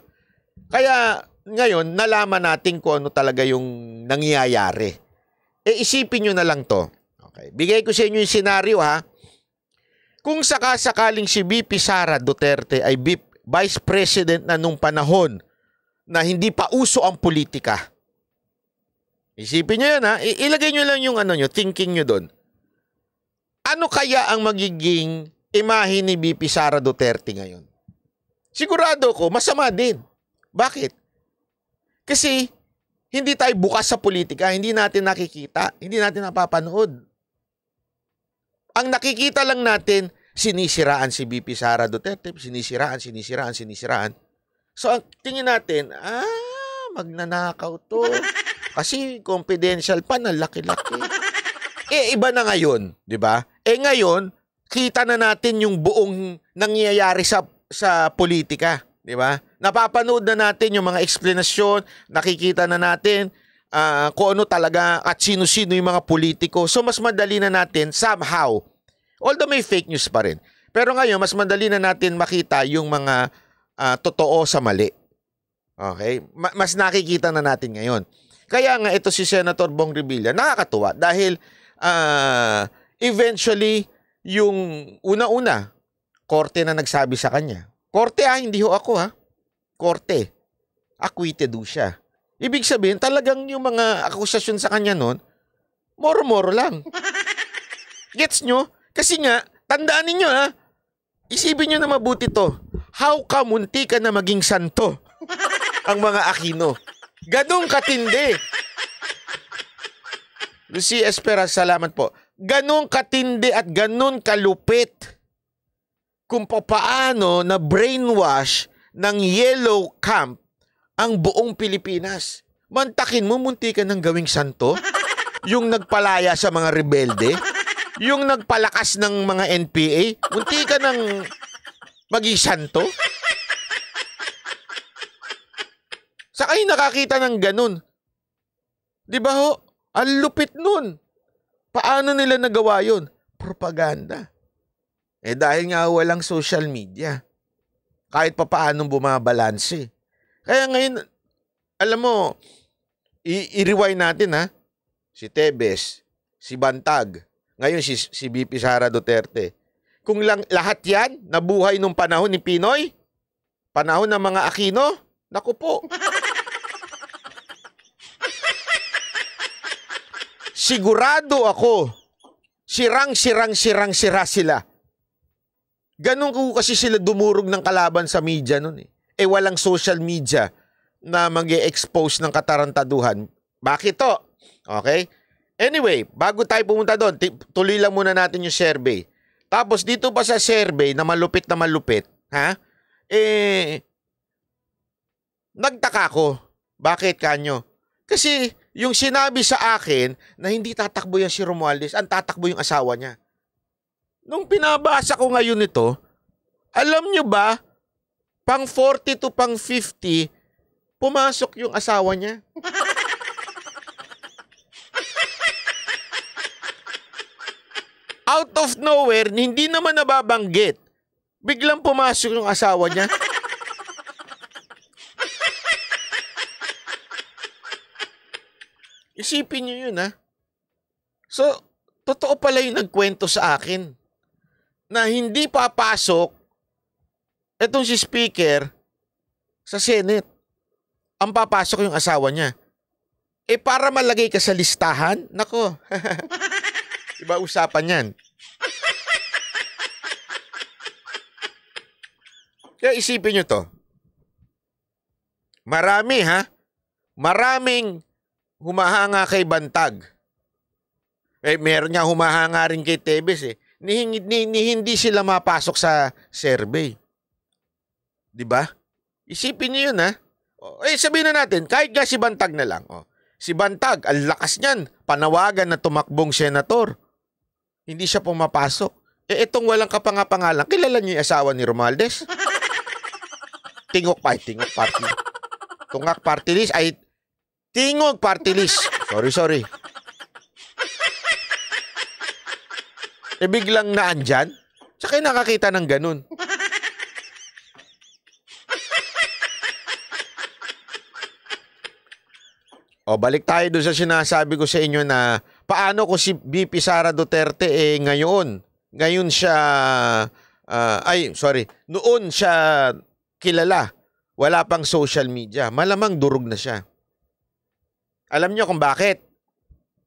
Kaya ngayon nalaman natin kung ano talaga yung nangyayari. E isipin niyo na lang to Okay. Bigay ko sa inyo yung senaryo ha. Kung sakasakaling si VP Sara Duterte ay BP, Vice President na nung panahon na hindi pa uso ang politika. Isipin nyo yan ha. ilagay nyo lang yung ano nyo, thinking nyo doon. Ano kaya ang magiging imahe ni VP Sara Duterte ngayon? Sigurado ko, masama din. Bakit? Kasi hindi tayo bukas sa politika, hindi natin nakikita, hindi natin napapanood. Ang nakikita lang natin, sinisiraan si BP Sara Duterte, sinisiraan, sinisiraan, sinisiraan. So, ang tingin natin, ah, magnanakaw to. Kasi confidential pa na laki-laki. Eh, iba na ngayon, di ba? Eh, ngayon, kita na natin yung buong nangyayari sa sa politika, di ba? Napapanood na natin yung mga eksplanasyon, nakikita na natin uh, kung ano talaga at sino-sino yung mga politiko. So mas madali na natin somehow, although may fake news pa rin, pero ngayon mas madali na natin makita yung mga uh, totoo sa mali. Okay? mas nakikita na natin ngayon. Kaya nga ito si Senator Bong Revilla, nakakatuwa dahil uh, eventually yung una-una, korte na nagsabi sa kanya. Korte ah, hindi ho ako ha. Korte. Acquitted do siya. Ibig sabihin, talagang yung mga akusasyon sa kanya noon, moro-moro lang. Gets nyo? Kasi nga, tandaan ninyo ha, isipin nyo na mabuti to. How ka munti ka na maging santo? Ang mga Aquino. Ganong katindi. Lucy Espera, salamat po. Ganong katindi at ganon kalupit kung paano na brainwash ng yellow camp ang buong Pilipinas. Mantakin mo, munti ka ng gawing santo? Yung nagpalaya sa mga rebelde? Yung nagpalakas ng mga NPA? Munti ka ng maging santo? Sakay nakakita ng ganun. Di ba ho? Ang lupit nun. Paano nila nagawa yon? Propaganda. Eh dahil nga walang social media. Kahit papaanong bumabalanse. Eh kaya ngayon, alam mo, i-rewind natin ha. Si Tebes, si Bantag, ngayon si, si BP Sara Duterte. Kung lang, lahat yan nabuhay nung panahon ni Pinoy, panahon ng mga Aquino, naku po. Sigurado ako, sirang, sirang, sirang, sira sila. Ganun ko kasi sila dumurog ng kalaban sa media noon eh eh walang social media na mag expose ng katarantaduhan. Bakit to? Okay? Anyway, bago tayo pumunta doon, tuloy lang muna natin yung survey. Tapos dito pa sa survey na malupit na malupit, ha? Eh, nagtaka ko. Bakit kanyo? Kasi yung sinabi sa akin na hindi tatakbo yan si Romualdez, ang tatakbo yung asawa niya. Nung pinabasa ko ngayon ito, alam nyo ba pang 40 to pang 50, pumasok yung asawa niya. Out of nowhere, hindi naman nababanggit. Biglang pumasok yung asawa niya. Isipin niyo yun, ha? So, totoo pala yung nagkwento sa akin na hindi papasok etong si Speaker sa Senate, ang papasok yung asawa niya. Eh para malagay ka sa listahan, nako. Iba usapan yan. Kaya isipin nyo to. Marami ha? Maraming humahanga kay Bantag. Eh, meron nga humahanga rin kay Tebes eh. Ni, ni, ni, hindi sila mapasok sa survey. 'Di ba? Isipin niyo 'yun ha. eh sabihin na natin kahit nga si Bantag na lang. oh. si Bantag, ang lakas niyan, panawagan na tumakbong senator. Hindi siya pumapasok. Eh itong walang kapangapangalan, kilala niyo yung asawa ni Romualdez? tingok pa, party. Tungak party list ay tingog party list. Sorry, sorry. E biglang na naandyan, saka nakakita ng ganun. O balik tayo doon sa sinasabi ko sa inyo na paano ko si VP Sara Duterte eh ngayon, ngayon siya uh, ay sorry, noon siya kilala. Wala pang social media. Malamang durog na siya. Alam niyo kung bakit?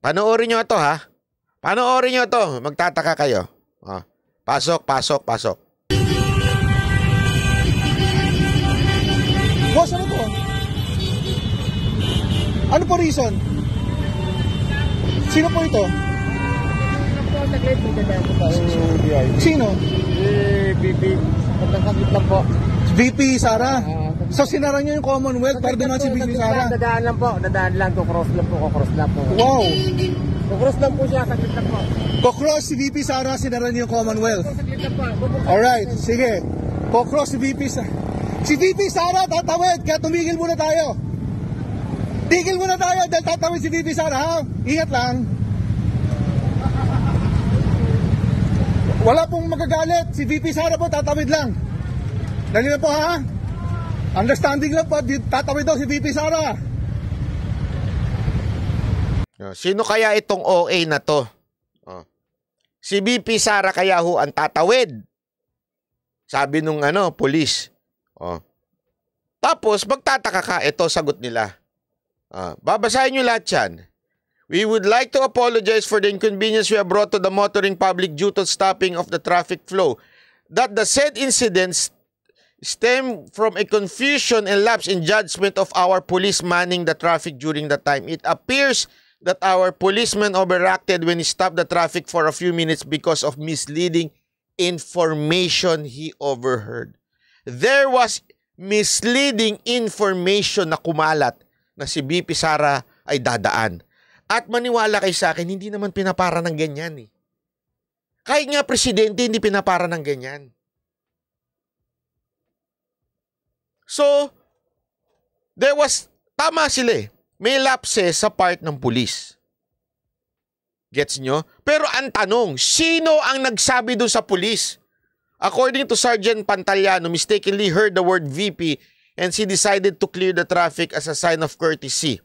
Panoorin niyo ito ha. Panoorin niyo ito. Magtataka kayo. O, Pasok, pasok, pasok. Boss, ano to? Ano po reason? Sino po ito? Sino? Eh, BP. Pagkakagit lang po. VP Sara. So sinara niyo yung Commonwealth para dumaan si VP Sara. Dadaan lang po, dadaan lang, cross lang po, cross lang po. Wow. Kukross lang po siya, saglit lang po. Kukross si VP Sara, sinara niyo yung Commonwealth. Saglit lang po. Alright, sige. Kukross si VP Sara. Si VP Sara, tatawid, kaya tumigil muna tayo. Tigil muna tayo dahil tatawid si Titi Sara ha. Ingat lang. Wala pong magagalit. Si VP Sara po tatawid lang. Dali na po ha. Understanding lang po. Tatawid daw si VP Sara. Oh, sino kaya itong OA na to? Oh. Si VP Sara kaya ho ang tatawid. Sabi nung ano, police. Oh. Tapos magtataka ka, ito sagot nila. Uh, babasahin nyo lahat yan. We would like to apologize for the inconvenience we have brought to the motoring public due to stopping of the traffic flow. That the said incidents stem from a confusion and lapse in judgment of our police manning the traffic during the time. It appears that our policeman overreacted when he stopped the traffic for a few minutes because of misleading information he overheard. There was misleading information na kumalat na si BP Sara ay dadaan. At maniwala kay sa akin, hindi naman pinapara ng ganyan eh. Kahit nga presidente, hindi pinapara ng ganyan. So, there was, tama sila eh. May lapse sa part ng pulis. Gets nyo? Pero ang tanong, sino ang nagsabi doon sa pulis? According to Sergeant Pantaliano, mistakenly heard the word VP and she decided to clear the traffic as a sign of courtesy.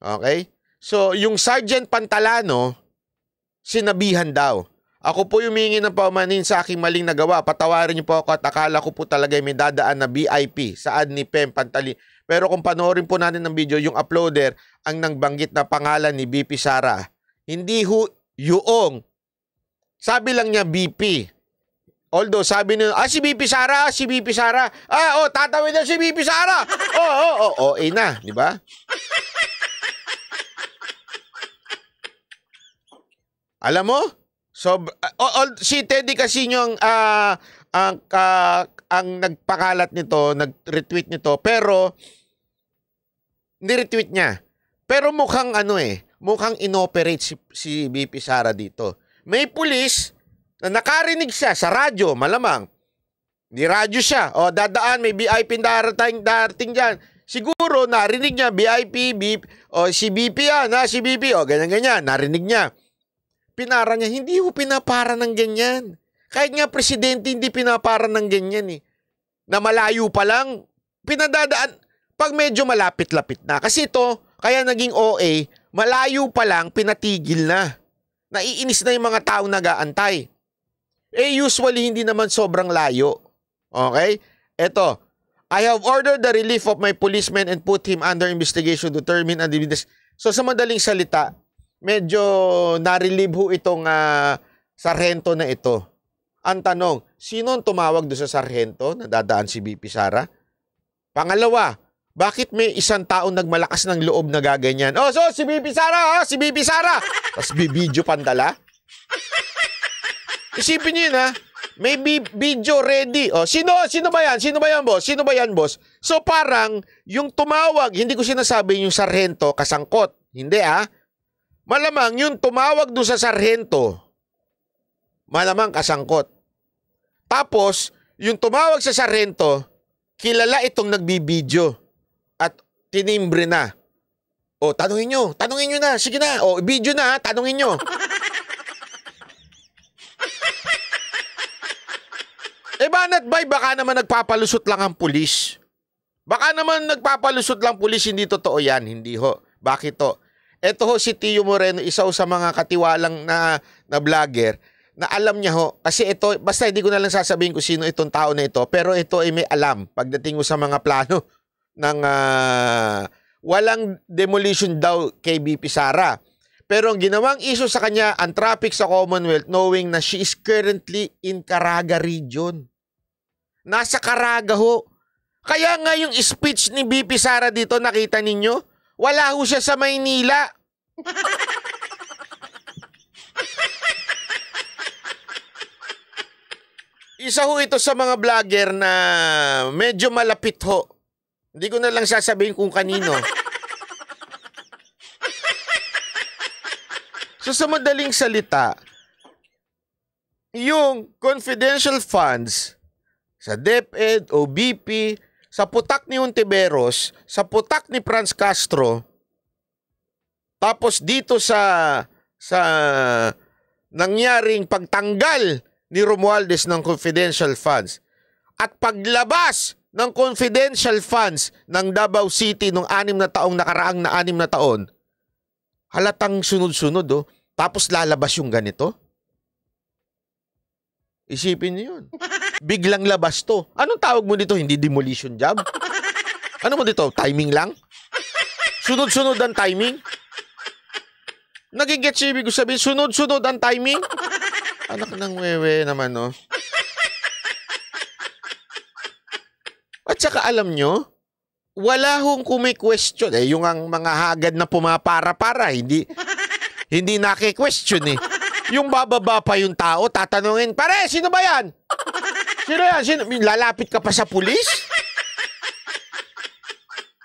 Okay? So, yung Sergeant Pantalano, sinabihan daw. Ako po humingi ng paumanin sa aking maling nagawa. Patawarin niyo po ako at akala ko po talaga may dadaan na VIP sa ni Pem Pantali. Pero kung panoorin po natin ng video, yung uploader ang nangbanggit na pangalan ni BP Sara. Hindi ho yuong. Sabi lang niya BP. Although sabi nila, ah, si BP Sara, ah, si BP Sara. Ah, oh, tatawid na si BP Sara. Oo, oh, oo, oh, oo, oh, oh, oh, eh na, di ba? Alam mo? So, uh, ah, oh, all, si Teddy kasi yung uh, ang uh, ang nagpakalat nito, nag-retweet nito, pero ni-retweet niya. Pero mukhang ano eh, mukhang inoperate si, si BP Sara dito. May pulis na nakarinig siya sa radyo, malamang. Di radyo siya. O, dadaan, may VIP darating, darating dyan. Siguro, narinig niya, VIP, BP, o si BP yan, si BP, o ganyan-ganyan, narinig niya. Pinara niya, hindi ho pinapara ng ganyan. Kahit nga presidente, hindi pinapara ng ganyan eh. Na malayo pa lang, pinadadaan, pag medyo malapit-lapit na. Kasi ito, kaya naging OA, malayo pa lang, pinatigil na. Naiinis na yung mga taong nag-aantay. Eh usually hindi naman sobrang layo. Okay? Ito, I have ordered the relief of my policeman and put him under investigation to determine and So sa madaling salita, medyo na-relieve ho itong uh, sarhento na ito. Ang tanong, sino ang tumawag do sa sarhento na dadaan si BP Sara? Pangalawa, bakit may isang taong nagmalakas ng loob na gaganyan? Oh, so si BP Sara, oh, si BP Sara. Tapos bibidyo pandala. Isipin niyo yun, ha? May video ready. Oh, sino, sino ba yan? Sino ba yan, boss? Sino ba yan, boss? So, parang yung tumawag, hindi ko sinasabi yung sarhento kasangkot. Hindi, ah. Malamang yung tumawag doon sa sarhento, malamang kasangkot. Tapos, yung tumawag sa sarhento, kilala itong nagbibideo at tinimbre na. O, oh, tanungin nyo. Tanungin nyo na. Sige na. O, oh, video na, ha? Tanungin nyo. Eh banat bay, baka naman nagpapalusot lang ang pulis. Baka naman nagpapalusot lang pulis, hindi totoo yan, hindi ho. Bakit to? Ito ho si Tio Moreno, isa sa mga katiwalang na, na vlogger na alam niya ho, kasi ito, basta hindi ko na lang sasabihin kung sino itong tao na ito, pero ito ay may alam pagdating ho sa mga plano ng uh, walang demolition daw kay BP Sara. Pero ang ginawang issue sa kanya, ang traffic sa Commonwealth, knowing na she is currently in Caraga region. Nasa Caraga ho. Kaya nga yung speech ni BP Sara dito nakita ninyo, wala ho siya sa Maynila. Isa ho ito sa mga vlogger na medyo malapit ho. Hindi ko na lang sasabihin kung kanino. So sa madaling salita, yung confidential funds sa DepEd o BP, sa putak ni Untiveros, sa putak ni Franz Castro, tapos dito sa sa nangyaring pagtanggal ni Romualdez ng confidential funds at paglabas ng confidential funds ng Davao City nung anim na taong nakaraang na anim na taon, halatang sunod-sunod oh. Tapos lalabas yung ganito? Isipin niyo yun. Biglang labas to. Anong tawag mo dito? Hindi demolition job? Ano mo dito? Timing lang? Sunod-sunod ang timing? Nagigets yung ibig ko sabihin, sunod-sunod ang timing? Anak ng wewe naman, no? Oh. At saka alam nyo, wala hong kumikwestiyon. Eh, yung ang mga hagad na pumapara-para, hindi, hindi naki-question eh yung bababa pa yung tao, tatanungin, pare, sino ba yan? Sino yan? Sino? Lalapit ka pa sa pulis?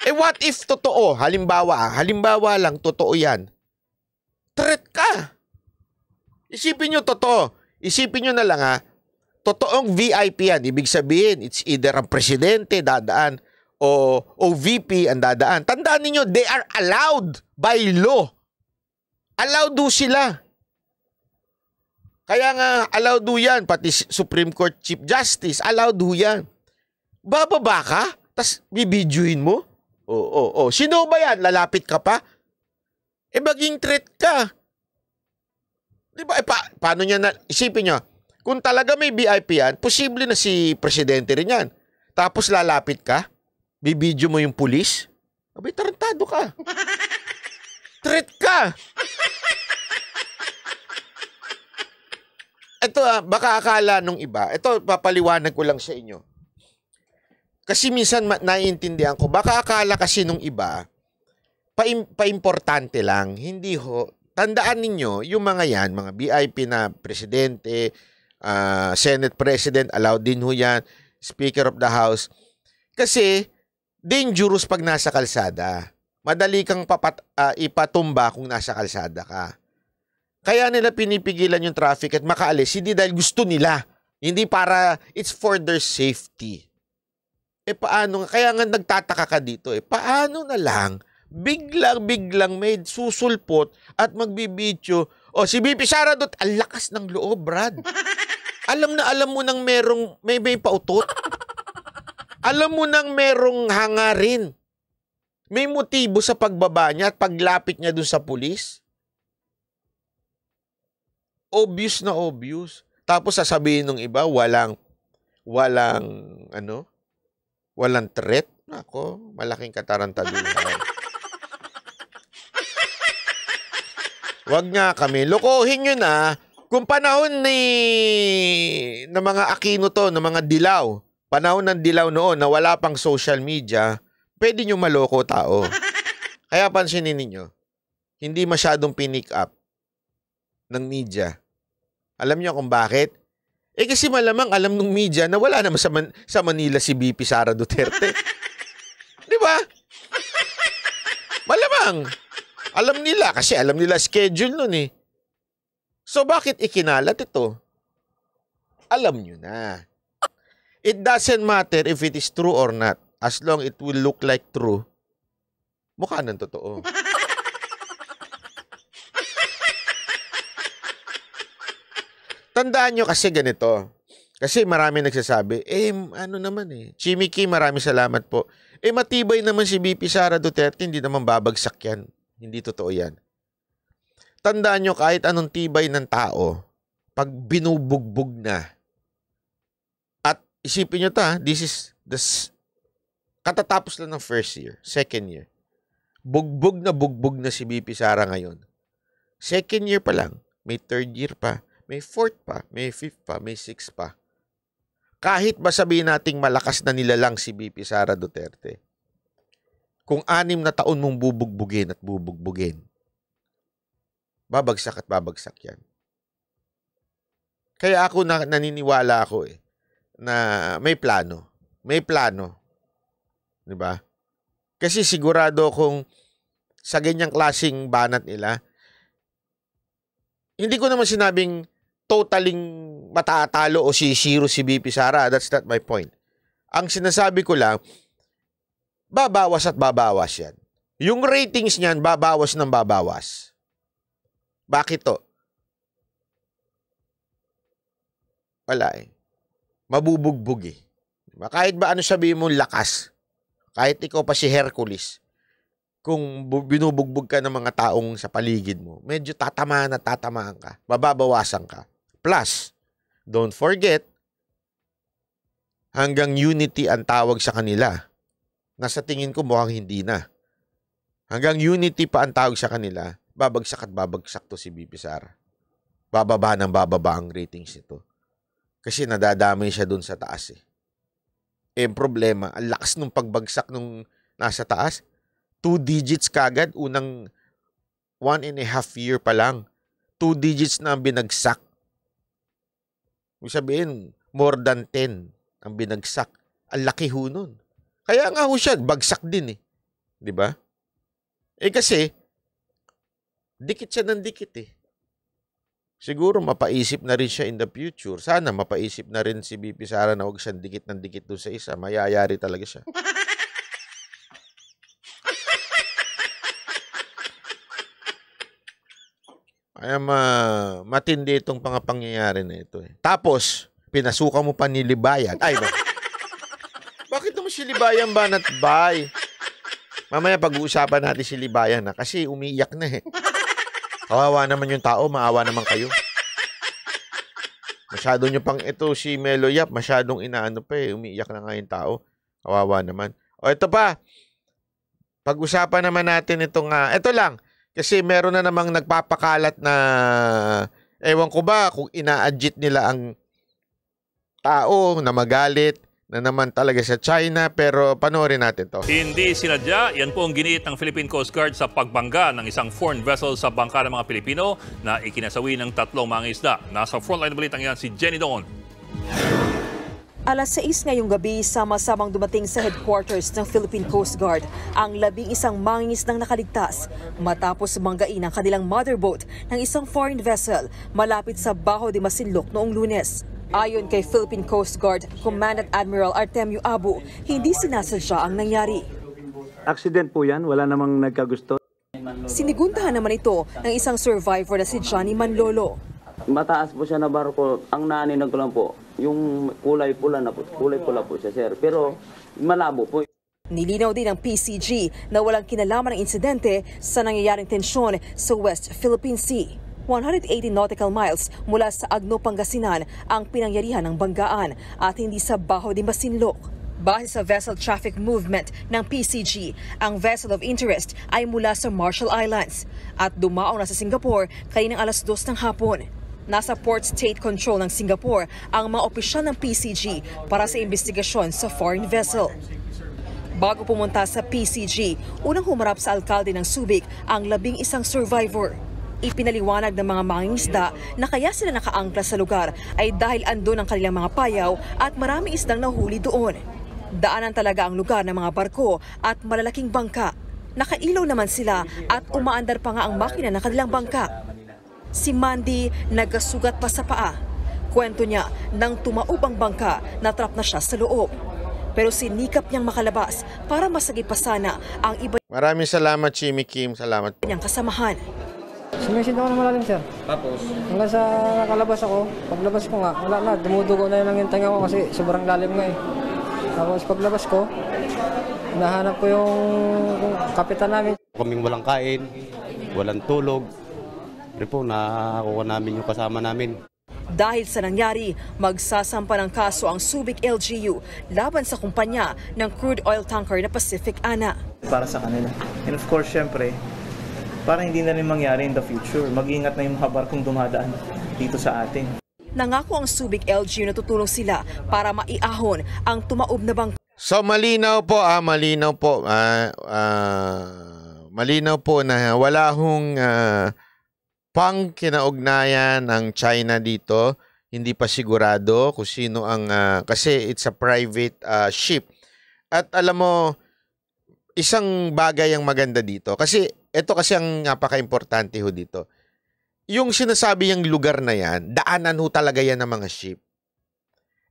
Eh what if totoo? Halimbawa, ah, halimbawa lang, totoo yan. Threat ka. Isipin nyo totoo. Isipin nyo na lang ha, ah, totoong VIP yan. Ibig sabihin, it's either ang presidente dadaan o, o VP ang dadaan. Tandaan niyo they are allowed by law. Allowed do sila. Kaya nga, allowed do yan. Pati Supreme Court Chief Justice, allowed do yan. Bababa ka? Tapos bibidyoin mo? Oo, oh, oo, oh, Oh. Sino ba yan? Lalapit ka pa? E maging threat ka. Di ba? Eh, pa, paano niya na... Isipin niyo, kung talaga may VIP yan, posible na si presidente rin yan. Tapos lalapit ka, bibidyo mo yung pulis, abay, tarantado ka. threat ka. ito ah, baka akala nung iba, ito papaliwanag ko lang sa inyo. Kasi minsan naiintindihan ko, baka akala kasi nung iba, paim, paimportante lang. Hindi ho. Tandaan ninyo, yung mga yan, mga VIP na presidente, uh, Senate President, allowed din ho yan, Speaker of the House. Kasi, dangerous pag nasa kalsada. Madali kang papat, uh, ipatumba kung nasa kalsada ka. Kaya nila pinipigilan yung traffic at makaalis, hindi dahil gusto nila. Hindi para, it's for their safety. E paano, kaya nga nagtataka ka dito eh, paano na lang, biglang-biglang may susulpot at magbibidyo, o si BP Sara dot, ang lakas ng loob, Brad. Alam na alam mo nang merong, may may pautot. Alam mo nang merong hangarin. May motibo sa pagbaba niya at paglapit niya dun sa pulis. Obvious na obvious. Tapos sasabihin ng iba, walang, walang, ano, walang threat. Ako, malaking katarantaduhan. Wag nga kami. Lokohin nyo na. Ah. Kung panahon ni ng mga Aquino to, ng mga dilaw, panahon ng dilaw noon na wala pang social media, pwede nyo maloko tao. Kaya pansinin niyo, hindi masyadong pinick up ng media alam niyo kung bakit? Eh kasi malamang alam ng media na wala naman sa, Man- sa Manila si BP Sara Duterte. Di ba? Malamang. Alam nila kasi alam nila schedule nun eh. So bakit ikinalat ito? Alam nyo na. It doesn't matter if it is true or not. As long it will look like true, mukha ng totoo. Tandaan nyo kasi ganito. Kasi marami nagsasabi, eh ano naman eh, Chimiki marami salamat po. Eh matibay naman si BP Sara Duterte, hindi naman babagsak yan. Hindi totoo yan. Tandaan nyo kahit anong tibay ng tao, pag binubugbog na, at isipin nyo ta, this is the katatapos lang ng first year, second year. Bugbog na bugbog na si BP Sara ngayon. Second year pa lang, may third year pa may fourth pa, may fifth pa, may sixth pa. Kahit ba sabihin nating malakas na nilalang si BP Sara Duterte, kung anim na taon mong bubugbugin at bubugbugin, babagsak at babagsak yan. Kaya ako na, naniniwala ako eh, na may plano. May plano. 'Di ba? Kasi sigurado kung sa ganyang klasing banat nila, hindi ko naman sinabing totaling matatalo o si Shiro si BP Sara. That's not my point. Ang sinasabi ko lang, babawas at babawas yan. Yung ratings niyan, babawas ng babawas. Bakit to? Wala eh. Mabubugbog eh. Diba? Kahit ba ano sabihin mo lakas, kahit ikaw pa si Hercules, kung binubugbog ka ng mga taong sa paligid mo, medyo tatama na tatamaan ka, bababawasan ka. Plus, don't forget, hanggang unity ang tawag sa kanila. Nasa tingin ko mukhang hindi na. Hanggang unity pa ang tawag sa kanila, babagsak at babagsak to si BP Sara. Bababa ng bababa ang ratings ito. Kasi nadadamay siya dun sa taas eh. Eh problema, ang lakas nung pagbagsak nung nasa taas. Two digits kagad, unang one and a half year pa lang. Two digits na ang binagsak Ibig sabihin, more than 10 ang binagsak. Ang laki ho nun. Kaya nga ho siya, bagsak din eh. Di ba? Eh kasi, dikit siya ng dikit eh. Siguro mapaisip na rin siya in the future. Sana mapaisip na rin si BP Sara na huwag siyang dikit ng dikit doon sa isa. Mayayari talaga siya. Ay, ma, matindi itong pangapangyayari na ito. Eh. Tapos, pinasukan mo pa ni Libayan. Ay, ba? Bakit mo si Libayan ba nat bay? Mamaya pag-uusapan natin si Libayan na kasi umiiyak na eh. Kawawa naman yung tao, maawa naman kayo. Masyado nyo pang ito si Melo Yap, masyadong inaano pa eh, umiiyak na nga yung tao. Kawawa naman. O ito pa, pag-usapan naman natin itong, uh, ito lang, kasi meron na namang nagpapakalat na ewan ko ba kung inaadjit nila ang tao na magalit na naman talaga sa China pero panoorin natin to. Hindi sinadya, yan po ang giniit ng Philippine Coast Guard sa pagbangga ng isang foreign vessel sa bangka ng mga Pilipino na ikinasawi ng tatlong mga isda. Nasa frontline balitang ngayon si Jenny Don. Alas 6 ngayong gabi, sama-samang dumating sa headquarters ng Philippine Coast Guard ang labing isang mangis ng nakaligtas matapos manggain ang kanilang motherboat ng isang foreign vessel malapit sa Baho de Masinloc noong lunes. Ayon kay Philippine Coast Guard Commandant Admiral Artemio Abu, hindi sinasadya ang nangyari. Accident po yan, wala namang nagkagusto. Sinigundahan naman ito ng isang survivor na si Johnny Manlolo mataas po siya na barko. Ang naninag ko lang po, yung kulay pula na po, kulay pula po siya, sir. Pero malabo po. Nilinaw din ng PCG na walang kinalaman ng insidente sa nangyayaring tensyon sa West Philippine Sea. 180 nautical miles mula sa Agno, Pangasinan ang pinangyarihan ng banggaan at hindi sa Baho di Masinloc. Base sa vessel traffic movement ng PCG, ang vessel of interest ay mula sa Marshall Islands at dumao na sa Singapore kaninang alas 2 ng hapon. Nasa port state control ng Singapore ang mga opisyal ng PCG para sa investigasyon sa foreign vessel. Bago pumunta sa PCG, unang humarap sa alkalde ng Subic ang labing isang survivor. Ipinaliwanag ng mga mangingisda na kaya sila nakaangkla sa lugar ay dahil andon ang kanilang mga payaw at marami isdang nahuli doon. Daanan talaga ang lugar ng mga barko at malalaking bangka. Nakailaw naman sila at umaandar pa nga ang makina ng kanilang bangka si Mandy nagasugat pa sa paa. Kwento niya nang tumaob ang bangka, natrap na siya sa loob. Pero sinikap niyang makalabas para masagi pa sana ang iba Maraming salamat, Jimmy Kim. Salamat po. niyang kasamahan. Sumisid ako ng malalim, sir. Tapos? Hanggang sa nakalabas ako, paglabas ko nga, wala na, dumudugo na lang yung tanga ko kasi sobrang lalim nga eh. Tapos paglabas ko, nahanap ko yung kapitan namin. Kaming walang kain, walang tulog, rin po, nakakuha namin yung kasama namin. Dahil sa nangyari, magsasampa ng kaso ang Subic LGU laban sa kumpanya ng crude oil tanker na Pacific Ana. Para sa kanila. And of course, syempre, para hindi na rin mangyari in the future, mag-ingat na yung mga barkong dumadaan dito sa atin. Nangako ang Subic LGU na tutulong sila para maiahon ang tumaob na bangko. So malinaw po, ah, malinaw po, ah, ah, malinaw po na wala hong... Ah, pangkinaugnayan ng China dito. Hindi pa sigurado kung sino ang uh, kasi it's a private uh, ship. At alam mo isang bagay ang maganda dito kasi ito kasi ang napaka-importante ho dito. Yung sinasabi yung lugar na yan, daanan ho talaga yan ng mga ship.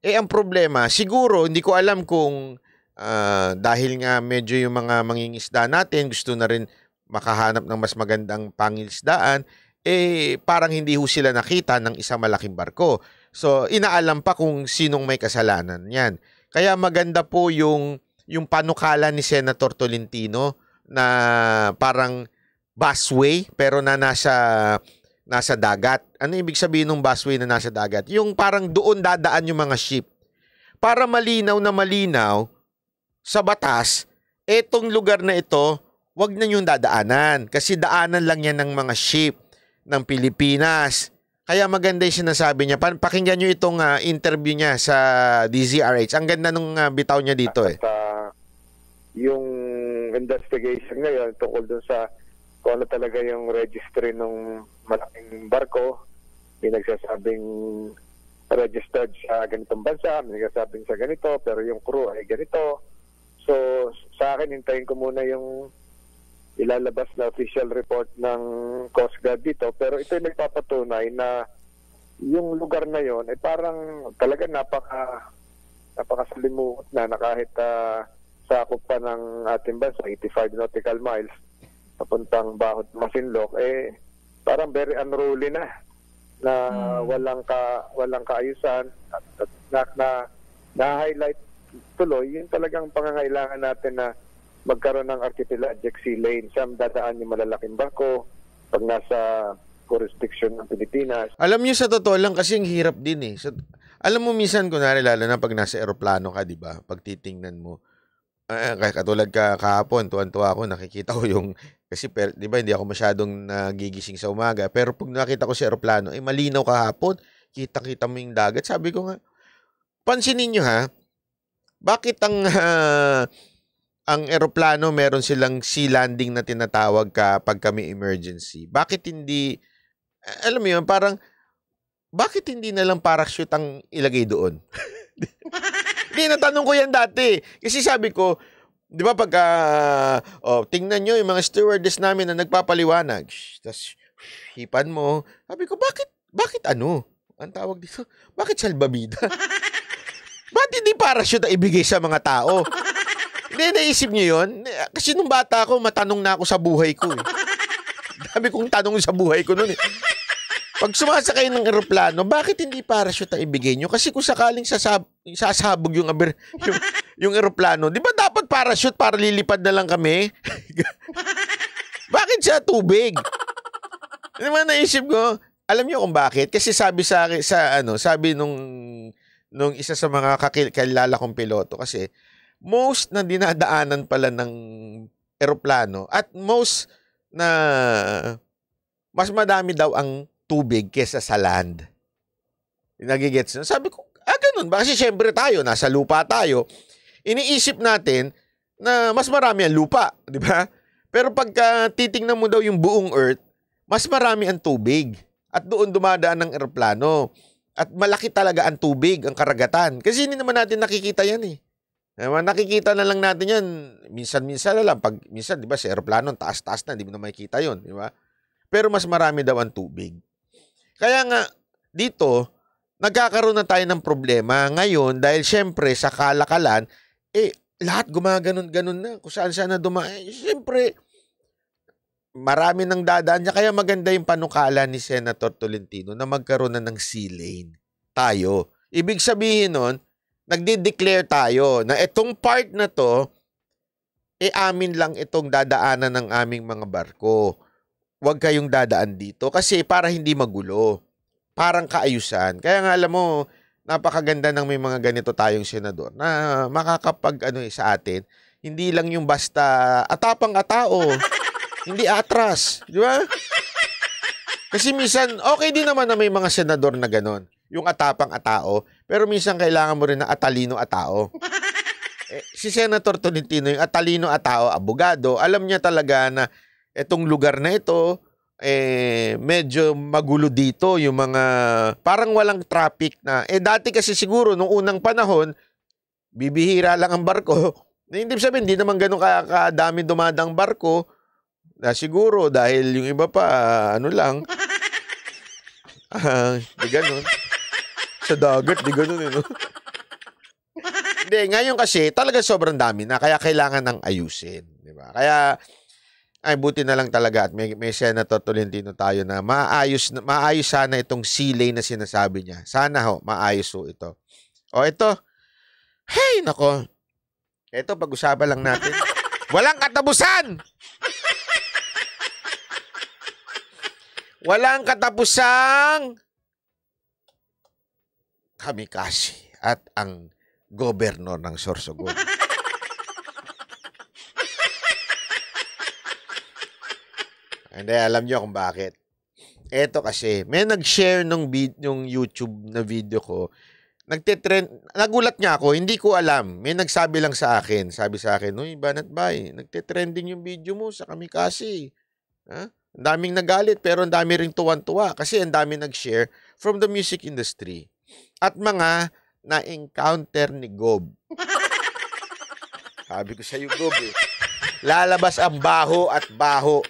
Eh ang problema, siguro hindi ko alam kung uh, dahil nga medyo yung mga mangingisda natin gusto na rin makahanap ng mas magandang pangilisdaan, eh parang hindi ho sila nakita ng isang malaking barko. So inaalam pa kung sinong may kasalanan niyan. Kaya maganda po yung yung panukala ni Senator Tolentino na parang busway pero na nasa nasa dagat. Ano ibig sabihin ng busway na nasa dagat? Yung parang doon dadaan yung mga ship. Para malinaw na malinaw sa batas, etong lugar na ito, wag na yung dadaanan kasi daanan lang yan ng mga ship ng Pilipinas. Kaya maganda yung sinasabi niya. Pakinggan nyo itong uh, interview niya sa DZRH. Ang ganda nung uh, bitaw niya dito eh. At, uh, yung investigation ngayon tungkol dun sa kung ano talaga yung registry ng malaking barko. May nagsasabing registered sa ganitong bansa, may nagsasabing sa ganito, pero yung crew ay ganito. So sa akin, hintayin ko muna yung ilalabas na official report ng Coast Guard dito. Pero ito ay nagpapatunay na yung lugar na yon ay parang talaga napaka napakasalimuot na na kahit uh, ah, sakop pa ng ating bansa, 85 nautical miles, papuntang Bahod Masinloc, eh parang very unruly na na hmm. walang ka walang kaayusan at, at na, na na highlight tuloy yung talagang pangangailangan natin na magkaroon ng archipelagic sea lane. Siyam dadaan yung malalaking barko pag nasa jurisdiction ng Pilipinas. Alam niyo sa totoo lang kasi ang hirap din eh. Sa, alam mo minsan ko lalo na pag nasa eroplano ka, 'di ba? Pag titingnan mo eh, uh, katulad ka kahapon, tuwan-tuwa ako, nakikita ko yung, kasi per, di ba, hindi ako masyadong nagigising sa umaga, pero pag nakita ko si aeroplano, eh, malinaw kahapon, kita-kita mo yung dagat. Sabi ko nga, pansinin nyo ha, bakit ang uh, ang eroplano meron silang sea landing na tinatawag kapag kami emergency. Bakit hindi, alam mo yun, parang, bakit hindi na lang parachute ang ilagay doon? Hindi, natanong ko yan dati. Kasi sabi ko, di ba pagka, uh, oh, tingnan nyo yung mga stewardess namin na nagpapaliwanag. Tapos, hipan mo. Sabi ko, bakit, bakit ano? Ang tawag dito, bakit salbabida? Ba't hindi parachute na ibigay sa mga tao? Hindi, naisip niyo yun. Kasi nung bata ako, matanong na ako sa buhay ko. Eh. Dami kong tanong sa buhay ko noon eh. Pag sumasakay ng eroplano, bakit hindi parachute ang ibigay nyo? Kasi kung sakaling sasab sasabog yung, aber, yung, yung eroplano, di ba dapat parachute para lilipad na lang kami? bakit sa tubig? Ano man naisip ko, alam niyo kung bakit? Kasi sabi sa akin, sa ano, sabi nung nung isa sa mga kakilala kong piloto kasi most na dinadaanan pala ng eroplano at most na mas madami daw ang tubig kesa sa land. Nagigets nyo? Sabi ko, ah, ganun ba? Kasi syempre tayo, nasa lupa tayo. Iniisip natin na mas marami ang lupa, di ba? Pero pagka titingnan mo daw yung buong earth, mas marami ang tubig. At doon dumadaan ng eroplano. At malaki talaga ang tubig, ang karagatan. Kasi hindi naman natin nakikita yan eh. Eh, nakikita na lang natin yan. Minsan-minsan na lang. Pag, minsan, di ba, sa aeroplano, taas-taas na, hindi mo na makikita yun. Di ba? Pero mas marami daw ang tubig. Kaya nga, dito, nagkakaroon na tayo ng problema ngayon dahil syempre sa kalakalan, eh, lahat gumaganon-ganon na kung saan saan na duma. Eh, syempre, marami nang dadaan niya. Kaya maganda yung panukala ni Senator Tolentino na magkaroon na ng sea lane Tayo. Ibig sabihin nun, nagde-declare tayo na itong part na to, e amin lang itong dadaanan ng aming mga barko. Huwag kayong dadaan dito kasi para hindi magulo. Parang kaayusan. Kaya nga alam mo, napakaganda nang may mga ganito tayong senador na makakapag ano eh, sa atin, hindi lang yung basta atapang atao, hindi atras, di ba? Kasi minsan, okay din naman na may mga senador na ganon, yung atapang atao, pero minsan kailangan mo rin ng atalino at tao. Eh, si Senator Tolentino, yung atalino at tao, abogado, alam niya talaga na itong lugar na ito, eh, medyo magulo dito yung mga parang walang traffic na. Eh, dati kasi siguro, nung unang panahon, bibihira lang ang barko. Na eh, hindi sabihin, hindi naman ganun kadami dumadang barko. Na siguro, dahil yung iba pa, ano lang. Ah, uh, ganun. Sa dagat, di ganun eh. No? Hindi, ngayon kasi talaga sobrang dami na kaya kailangan ng ayusin. Di ba? Kaya ay buti na lang talaga at may, may Senator Tolentino tayo na maayos, maayos sana itong silay na sinasabi niya. Sana ho, maayos ho ito. O ito, hey, nako. Ito, pag-usapan lang natin. Walang katapusan! Walang katapusang kamikasi at ang governor ng Sorsogon. Hindi, alam nyo kung bakit. Eto kasi, may nag-share nung, nung YouTube na video ko. Nagtitrend, nagulat niya ako, hindi ko alam. May nagsabi lang sa akin, sabi sa akin, Uy, banat bay, nagtitrending yung video mo sa kami kasi. Ha? Ang daming nagalit pero ang dami ring tuwan-tuwa kasi ang dami nag-share from the music industry at mga na-encounter ni Gob. Sabi ko sa iyo, Gob, eh. lalabas ang baho at baho.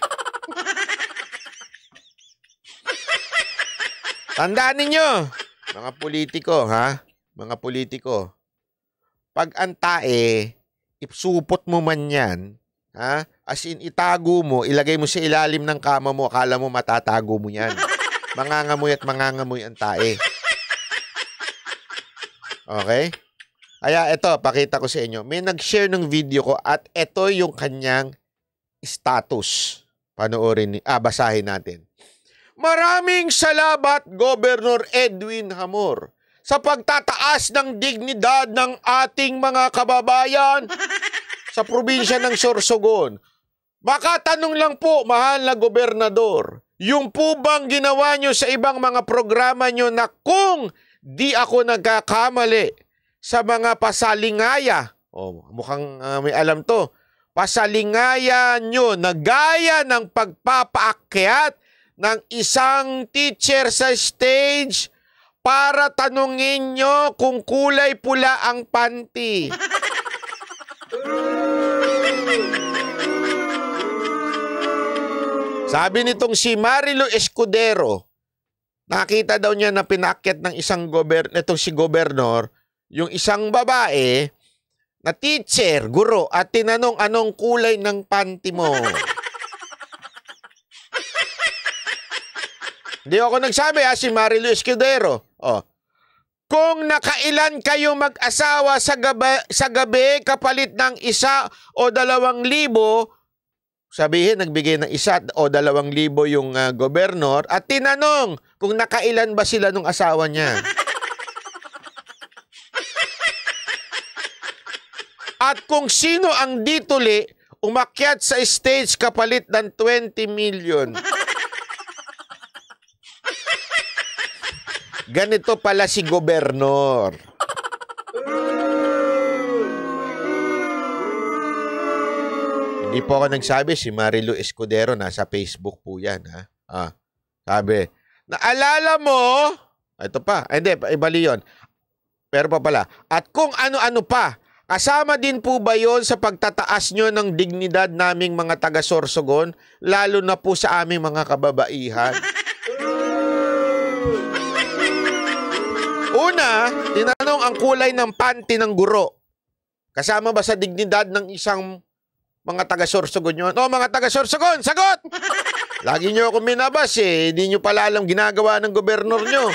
Tandaan ninyo, mga politiko, ha? Mga politiko, pag ang tae, ipsupot mo man yan, ha? As in, itago mo, ilagay mo sa ilalim ng kama mo, akala mo matatago mo yan. Mangangamoy at mangangamoy ang tae. Okay? Kaya ito, pakita ko sa inyo. May nag-share ng video ko at ito yung kanyang status. Panoorin, ni, ah, basahin natin. Maraming salamat, Governor Edwin Hamor, sa pagtataas ng dignidad ng ating mga kababayan sa probinsya ng Sorsogon. Makatanong lang po, mahal na gobernador, yung po bang ginawa nyo sa ibang mga programa nyo na kung Di ako nagkakamali sa mga pasalingaya. Oh, mukhang uh, may alam to. Pasalingaya nyo na gaya ng pagpapaakyat ng isang teacher sa stage para tanungin nyo kung kulay pula ang panty. Sabi nitong si Marilo Escudero, Nakita daw niya na pinakyat ng isang gober itong si governor, yung isang babae na teacher, guro, at tinanong anong kulay ng panty mo. Hindi ako nagsabi ha, ah, si Marilu Quidero. Oh. Kung nakailan kayo mag-asawa sa gabi, sa gabi kapalit ng isa o dalawang libo, Sabihin, nagbigay ng isa o dalawang libo yung uh, ah, gobernador at tinanong kung nakailan ba sila nung asawa niya. At kung sino ang dituli, umakyat sa stage kapalit ng 20 million. Ganito pala si gobernador. Hindi po ako nagsabi, si Marilu Escudero, nasa Facebook po yan. Ha? Ah, sabi, naalala mo, ito pa, ah, hindi, ibali yon. Pero pa pala, at kung ano-ano pa, kasama din po ba yon sa pagtataas nyo ng dignidad naming mga taga-Sorsogon, lalo na po sa aming mga kababaihan? Una, tinanong ang kulay ng panty ng guro. Kasama ba sa dignidad ng isang mga taga Sorsogon nyo. O, oh, mga taga Sorsogon, sagot! Lagi nyo akong minabas eh. Hindi nyo pala alam ginagawa ng gobernador nyo.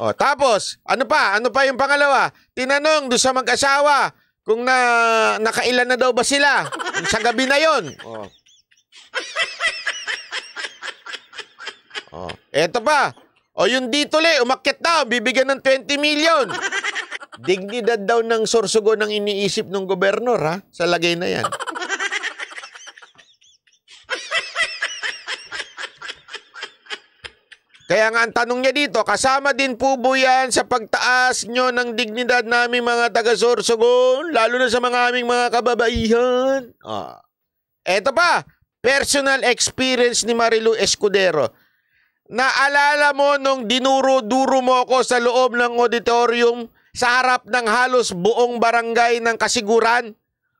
O, oh, tapos, ano pa? Ano pa yung pangalawa? Tinanong doon sa mag-asawa kung na, nakailan na daw ba sila sa gabi na yon. O. Oh. o. Eto pa. O, yung dito le, umakyat daw, bibigyan ng 20 million. Dignidad daw ng sorsogon ang iniisip ng gobernador ha? Sa lagay na yan. Kaya nga ang tanong niya dito, kasama din po po yan sa pagtaas nyo ng dignidad namin mga taga-Sorsogon, lalo na sa mga aming mga kababaihan. Oh. Eto pa, personal experience ni Marilu Escudero. Naalala mo nung dinuro-duro mo ako sa loob ng auditorium sa harap ng halos buong barangay ng Kasiguran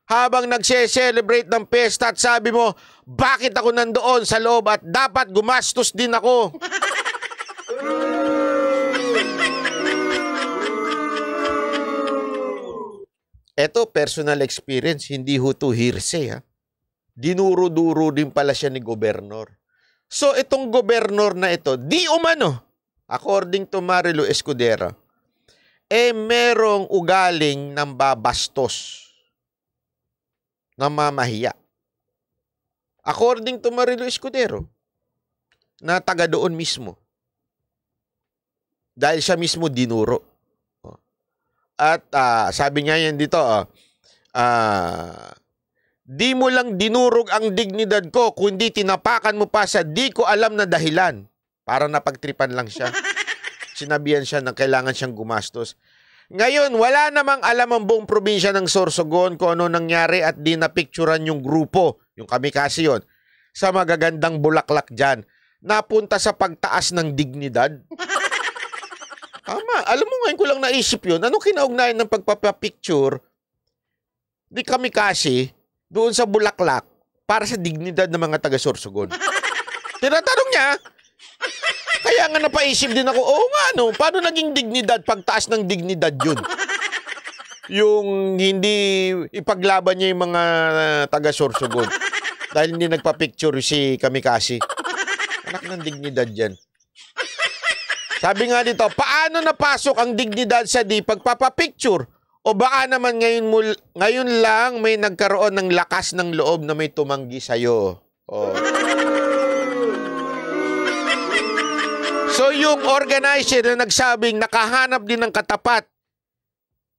habang nagse-celebrate ng pesta at sabi mo, bakit ako nandoon sa loob at dapat gumastos din ako? Ito, personal experience, hindi ho to hearsay. Ha? Dinuro-duro din pala siya ni Governor. So, itong Governor na ito, di umano, according to Marilo Escudero, eh merong ugaling ng babastos na mamahiya. According to Marilo Escudero, na taga doon mismo. Dahil siya mismo dinuro. At uh, sabi nga yan dito, uh, uh, di mo lang dinurog ang dignidad ko, kundi tinapakan mo pa sa di ko alam na dahilan. Para napagtripan lang siya. Sinabihan siya na kailangan siyang gumastos. Ngayon, wala namang alam ang buong probinsya ng Sorsogon kung ano nangyari at di napicturan yung grupo, yung kami kasi yun, sa magagandang bulaklak dyan. Napunta sa pagtaas ng dignidad. Tama. Alam mo ngayon ko lang naisip yun. Anong kinaugnayan ng pagpapapicture? Di kami kasi doon sa Bulaklak para sa dignidad ng mga taga-Sorsogon. Tinatanong niya, kaya nga napaisip din ako, oo nga no, paano naging dignidad pagtaas ng dignidad yun? Yung hindi ipaglaban niya yung mga ah, taga-Sorsogon dahil hindi nagpa-picture si Kamikasi. Anak ng dignidad yan. Sabi nga dito, paano napasok ang dignidad sa di pagpapapicture? O baka naman ngayon, mo, ngayon lang may nagkaroon ng lakas ng loob na may tumanggi sa'yo. Oh. So yung organizer na nagsabing nakahanap din ng katapat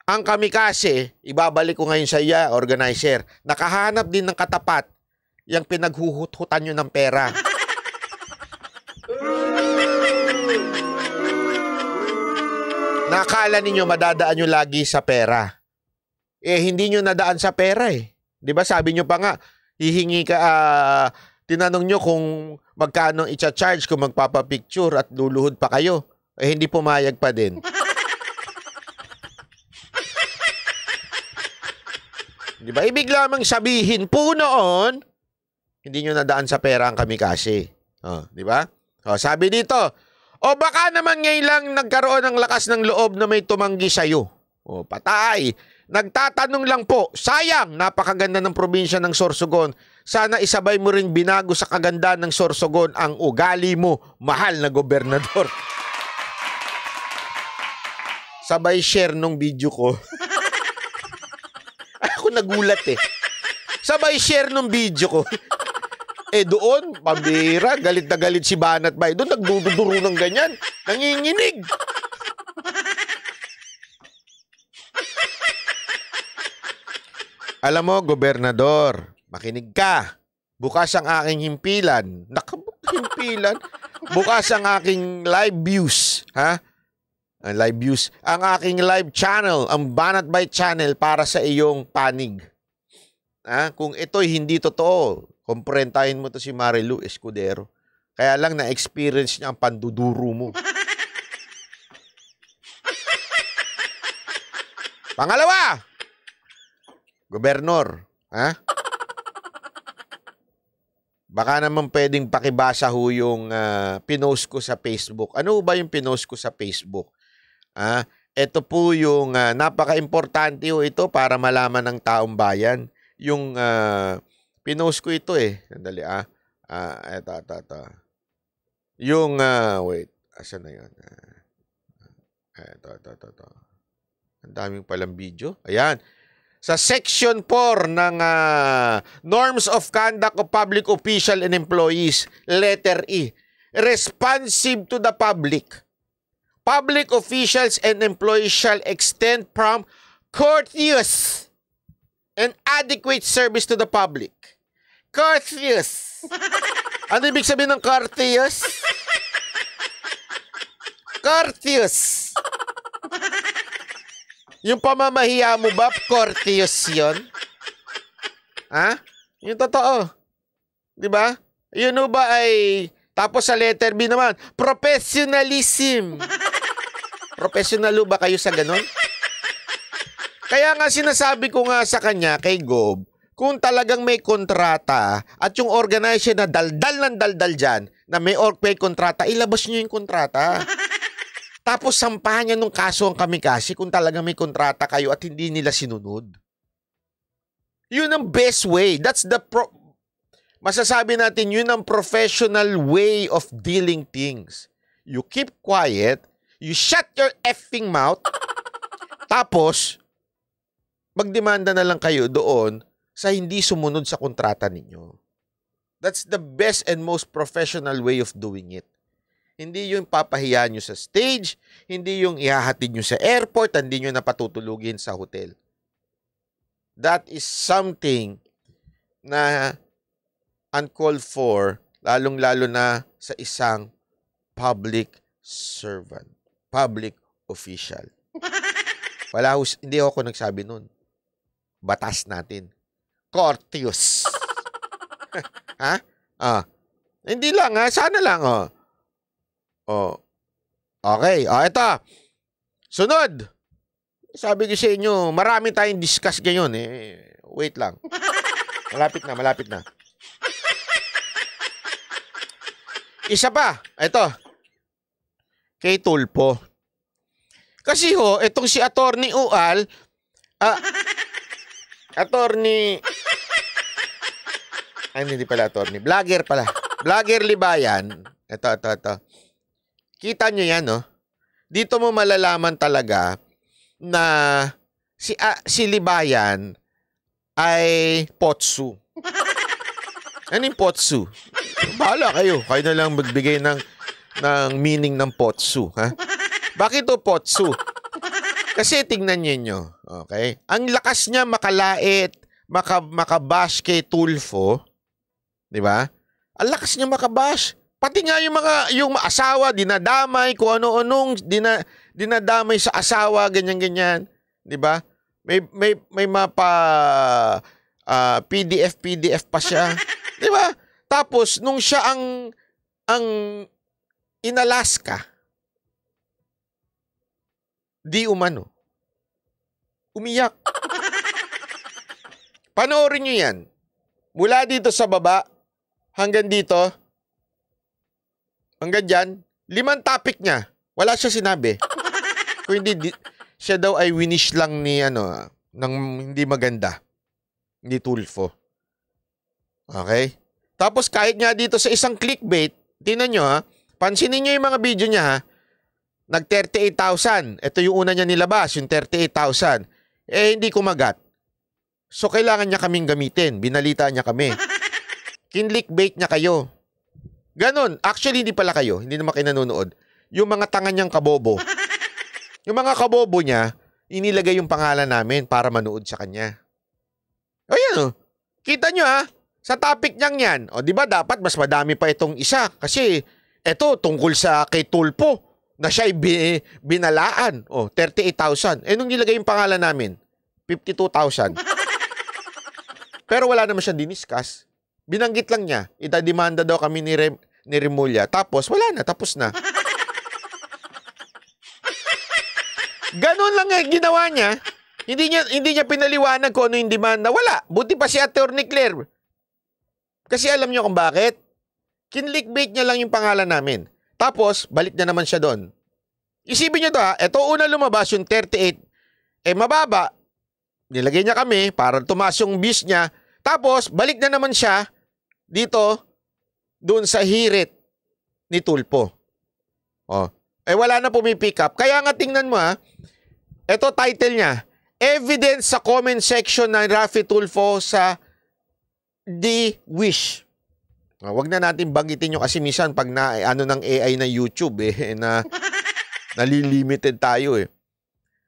ang kamikase, ibabalik ko ngayon sa iya, organizer, nakahanap din ng katapat yung pinaghuhuthutan nyo ng pera. Nakakala ninyo madadaan nyo lagi sa pera. Eh, hindi nyo nadaan sa pera eh. Di ba sabi nyo pa nga, hihingi ka, uh, tinanong nyo kung magkano i-charge kung magpapapicture at luluhod pa kayo. Eh, hindi pumayag pa din. Di ba? Ibig lamang sabihin po noon, hindi nyo nadaan sa pera ang kami kasi. Oh, di ba? Oh, sabi dito, o baka naman ngayon lang nagkaroon ng lakas ng loob na may tumanggi sa'yo. O patay. Nagtatanong lang po, sayang, napakaganda ng probinsya ng Sorsogon. Sana isabay mo rin binago sa kaganda ng Sorsogon ang ugali mo, mahal na gobernador. Sabay share nung video ko. Ako nagulat eh. Sabay share nung video ko. Eh doon, pambira, galit na galit si Banat Bay. Doon nagduduro ng ganyan. Nanginginig. Alam mo, gobernador, makinig ka. Bukas ang aking himpilan. Nakahimpilan? Bukas ang aking live views. Ha? Ang live views. Ang aking live channel, ang Banat by channel para sa iyong panig. Ha? Kung ito'y hindi totoo, Komprentahin mo to si Marilu Escudero. Kaya lang na-experience niya ang panduduro mo. Pangalawa, Gobernor, ha? Baka naman pwedeng pakibasa ho yung uh, pinost ko sa Facebook. Ano ba yung pinost ko sa Facebook? Ah, ito po yung uh, napaka-importante ito para malaman ng taong bayan yung uh, Pinost ko ito eh. Sandali ah. Ah, eto, eto, eto. Yung, uh, wait. Asa na yun? Ah, eto, eto, eto, eto. Ang daming palang video. Ayan. Sa Section 4 ng uh, Norms of Conduct of Public Official and Employees, letter E. Responsive to the public. Public officials and employees shall extend prompt courteous and adequate service to the public Courteous. ano ibig sabihin ng courteous? Courteous. Yung pamamahiya mo ba, courteous yon? Ha? Yung totoo. Di ba? Yun know ba ay... Tapos sa letter B naman, professionalism. Professional ba kayo sa ganun? Kaya nga sinasabi ko nga sa kanya, kay Gob, kung talagang may kontrata at yung organizer na daldal ng daldal dyan na may or may kontrata, ilabas nyo yung kontrata. Tapos sampahan niya nung kaso ang kami kasi kung talagang may kontrata kayo at hindi nila sinunod. Yun ang best way. That's the pro Masasabi natin yun ang professional way of dealing things. You keep quiet, you shut your effing mouth, tapos magdemanda na lang kayo doon sa hindi sumunod sa kontrata ninyo. That's the best and most professional way of doing it. Hindi yung papahiya nyo sa stage, hindi yung ihahatid nyo sa airport, hindi nyo napatutulugin sa hotel. That is something na uncalled for, lalong-lalo na sa isang public servant, public official. Wala, hindi ako nagsabi nun. Batas natin. Cortius. ha? Ah. Hindi lang ha, sana lang oh. Oh. Okay, oh ito. Sunod. Sabi ko sa inyo, marami tayong discuss ngayon eh. Wait lang. Malapit na, malapit na. Isa pa, ito. Kay Tulpo. Kasi ho, itong si Attorney Ual, ah, Attorney ay, hindi pala attorney. Vlogger pala. Vlogger Libayan. Ito, ito, ito. Kita nyo yan, no? Dito mo malalaman talaga na si, uh, si Libayan ay potsu. Ano yung potsu? Bahala kayo. Kayo na lang magbigay ng, ng meaning ng potsu. Ha? Bakit to potsu? Kasi tingnan niyo nyo. Okay? Ang lakas niya makalait, maka, makabash Tulfo. 'Di ba? Ang lakas niya makabash. Pati nga yung mga yung asawa dinadamay kung ano-anong dina, dinadamay sa asawa ganyan-ganyan, 'di ba? May may may mapa uh, ah, PDF PDF pa siya, 'di ba? Tapos nung siya ang ang in Alaska, di umano. Umiyak. Panoorin nyo yan. Mula dito sa baba hanggang dito, hanggang dyan, limang topic niya. Wala siya sinabi. Kung hindi, di, siya daw ay winish lang ni ano, ah, ng hindi maganda. Ni Tulfo. Okay? Tapos kahit nga dito sa isang clickbait, tinan nyo ha, pansinin nyo yung mga video niya ha, nag 38,000. Ito yung una niya nilabas, yung 38,000. Eh, hindi kumagat. So, kailangan niya kaming gamitin. Binalita niya kami kinlikbait niya kayo. Ganon. Actually, hindi pala kayo. Hindi naman kayo nanonood. Yung mga tanga niyang kabobo. Yung mga kabobo niya, inilagay yung pangalan namin para manood sa kanya. O yan o. Kita nyo ha. Sa topic niyang yan. O di ba dapat mas madami pa itong isa. Kasi eto tungkol sa kay Tulpo na siya bin, binalaan. O, 38,000. Eh, nung nilagay yung pangalan namin, 52,000. Pero wala naman siyang diniscuss. Binanggit lang niya, itadimanda daw kami ni, Rem, ni Remulla. Tapos, wala na, tapos na. Ganun lang eh, ginawa niya. Hindi niya, hindi niya pinaliwanag kung ano yung demanda. Wala. Buti pa si Attorney Claire. Kasi alam niyo kung bakit? Kinlikbait niya lang yung pangalan namin. Tapos, balik na naman siya doon. Isipin niyo to ha, ito una lumabas yung 38. Eh mababa, nilagay niya kami para tumas yung bis niya. Tapos, balik na naman siya dito doon sa hirit ni Tulpo. Oh. Eh wala na pumipick up. Kaya nga tingnan mo ha. Ah. Ito title niya. Evidence sa comment section ng Rafi Tulfo sa The Wish. Ah, wag na natin banggitin yung kasi minsan pag na eh, ano ng AI na YouTube eh na nalilimited tayo eh.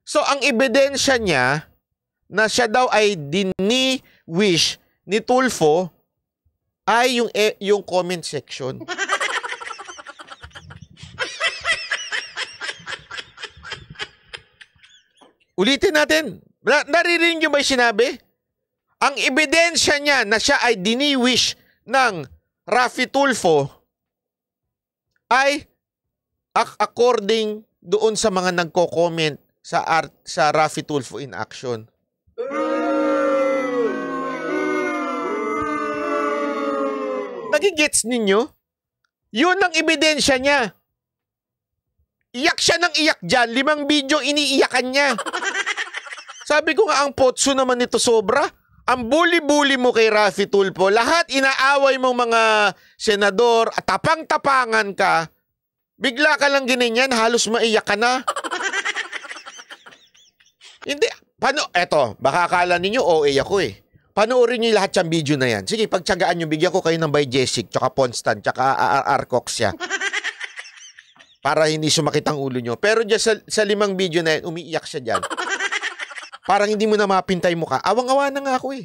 So ang ebidensya niya na siya daw ay dini wish ni Tulfo ay yung eh, yung comment section. Ulitin natin. Na, naririnig niyo ba yung sinabi? Ang ebidensya niya na siya ay diniwish ng Rafi Tulfo ay according doon sa mga nagko-comment sa art sa Rafi Tulfo in action. Nagigits ninyo? Yun ang ebidensya niya. Iyak siya ng iyak dyan. Limang video iniiyakan niya. Sabi ko nga, ang potso naman nito sobra. Ang bully-bully mo kay Rafi Tulpo, lahat inaaway mong mga senador, at tapang-tapangan ka, bigla ka lang gininyan, halos maiyak ka na. Hindi, paano, eto, baka akala ninyo OA ako eh. Panoorin niyo lahat yung video na yan. Sige, pagtsagaan niyo, bigyan ko kayo ng by Jessic, tsaka Ponstan, tsaka Arcox siya. Para hindi sumakit ang ulo niyo. Pero dyan sa, sa limang video na yan, umiiyak siya diyan. Parang hindi mo na mapintay mukha. Awang-awa na nga ako eh.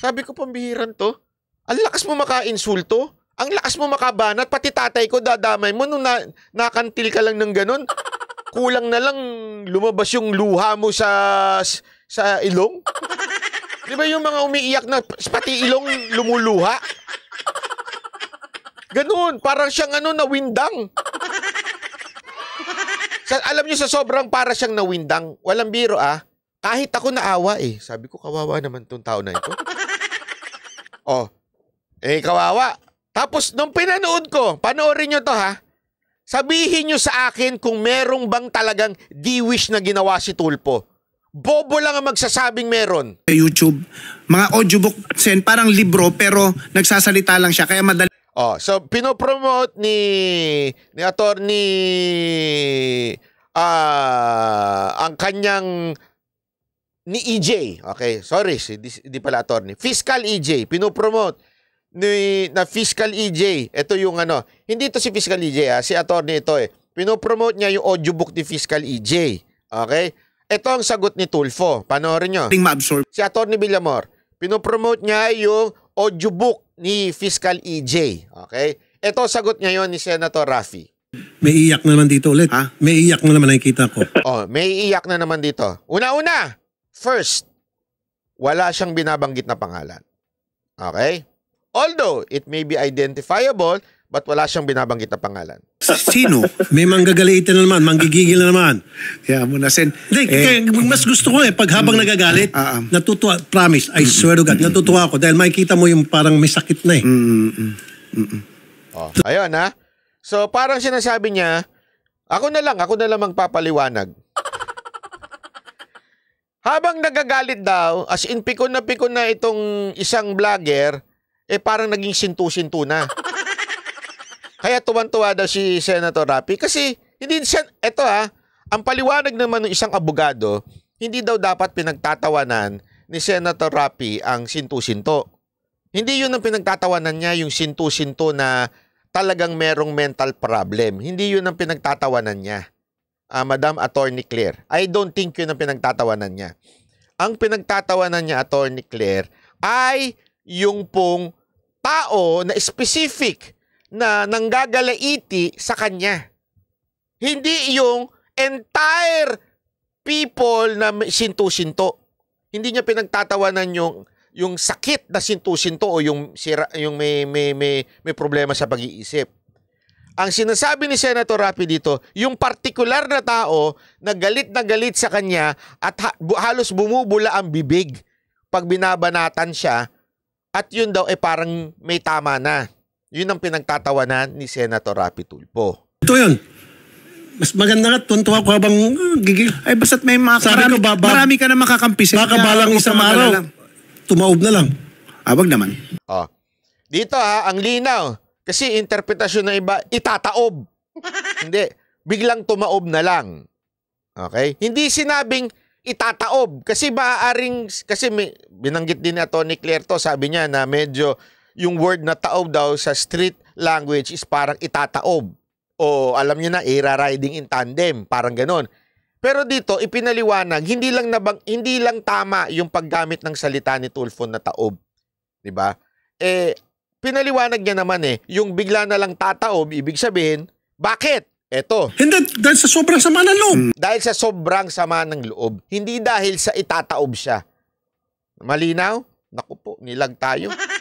Sabi ko, pambihiran to. Ang lakas mo makainsulto. Ang lakas mo makabanat. Pati tatay ko, dadamay mo. Nung na, nakantil ka lang ng ganun, kulang na lang lumabas yung luha mo sa, sa ilong. Di ba yung mga umiiyak na pati ilong lumuluha? Ganun, parang siyang ano na windang. Sa, alam niyo sa sobrang para siyang nawindang. Walang biro ah. Kahit ako naawa eh. Sabi ko kawawa naman tong tao na ito. Oh. Eh kawawa. Tapos nung pinanood ko, panoorin niyo to ha. Sabihin niyo sa akin kung merong bang talagang di-wish na ginawa si Tulpo. Bobo lang ang magsasabing meron. YouTube, mga audiobook, sen, parang libro pero nagsasalita lang siya kaya madali. Oh, so pinopromote ni ni attorney uh, ang kanyang ni EJ. Okay, sorry, hindi, hindi pala attorney. Fiscal EJ, pinopromote ni na Fiscal EJ. Ito yung ano, hindi to si Fiscal EJ, ah, si attorney ito eh. Pinopromote niya yung audiobook ni Fiscal EJ. Okay? Ito ang sagot ni Tulfo. Panoorin nyo. Ting ma-absorb. Si Atty. Villamor, pinopromote niya yung audiobook ni Fiscal EJ. Okay? Ito sagot ngayon ni Senator Rafi. May iyak na naman dito ulit. Ha? May iyak na naman nakikita ko. oh, may iyak na naman dito. Una-una, first, wala siyang binabanggit na pangalan. Okay? Although it may be identifiable Ba't wala siyang binabanggit na pangalan? Sino? May manggagalitan na naman, manggigigil na naman. Yeah, muna sen. Like, eh, kaya mas gusto ko eh, pag habang mm, nagagalit, uh, um, natutuwa, promise, I swear to God, natutuwa ako dahil makikita mo yung parang may sakit na eh. Mm, mm, mm, Oh, ayun ha. So parang sinasabi niya, ako na lang, ako na lang magpapaliwanag. habang nagagalit daw, as in pikon na pikon na itong isang vlogger, eh parang naging sintu-sintu na. Kaya tuwan-tuwa daw si Senator Rapi kasi hindi siya, eto ha, ang paliwanag naman ng isang abogado, hindi daw dapat pinagtatawanan ni Senator Rapi ang sinto-sinto. Hindi yun ang pinagtatawanan niya, yung sinto-sinto na talagang merong mental problem. Hindi yun ang pinagtatawanan niya. Uh, Madam Attorney Claire, I don't think yun ang pinagtatawanan niya. Ang pinagtatawanan niya, Attorney Claire, ay yung pong tao na specific na nanggagalaiti sa kanya. Hindi yung entire people na sinto-sinto. Hindi niya pinagtatawanan yung yung sakit na sinto-sinto o yung sira, yung may, may may may problema sa pag-iisip. Ang sinasabi ni Senator Rapid dito, yung partikular na tao na galit na galit sa kanya at ha- halos bumubula ang bibig pag binabanatan siya at yun daw eh parang may tama na. Yun ang pinagtatawanan ni Senator Rapi Tulpo. Ito yun. Mas maganda nga, tuntua ko habang uh, gigil. Ay, basta't may mga... marami, ko, ba, marami ka na makakampi. Baka balang isang araw, tumaob na lang. Abag ah, naman. Oh. Dito ha, ang linaw. Kasi interpretasyon ng iba, itataob. Hindi. Biglang tumaob na lang. Okay? Hindi sinabing itataob. Kasi maaaring, kasi may, binanggit din ni Tony Clerto, sabi niya na medyo yung word na taob daw sa street language is parang itataob. O alam niyo na, era riding in tandem, parang ganon. Pero dito, ipinaliwanag, hindi lang, nabang, hindi lang tama yung paggamit ng salita ni Tulfo na taob. ba? Diba? Eh, pinaliwanag niya naman eh, yung bigla na lang tataob, ibig sabihin, bakit? Eto. Hindi, dahil sa sobrang sama ng loob. Hmm. Dahil sa sobrang sama ng loob. Hindi dahil sa itataob siya. Malinaw? Naku po, nilag tayo.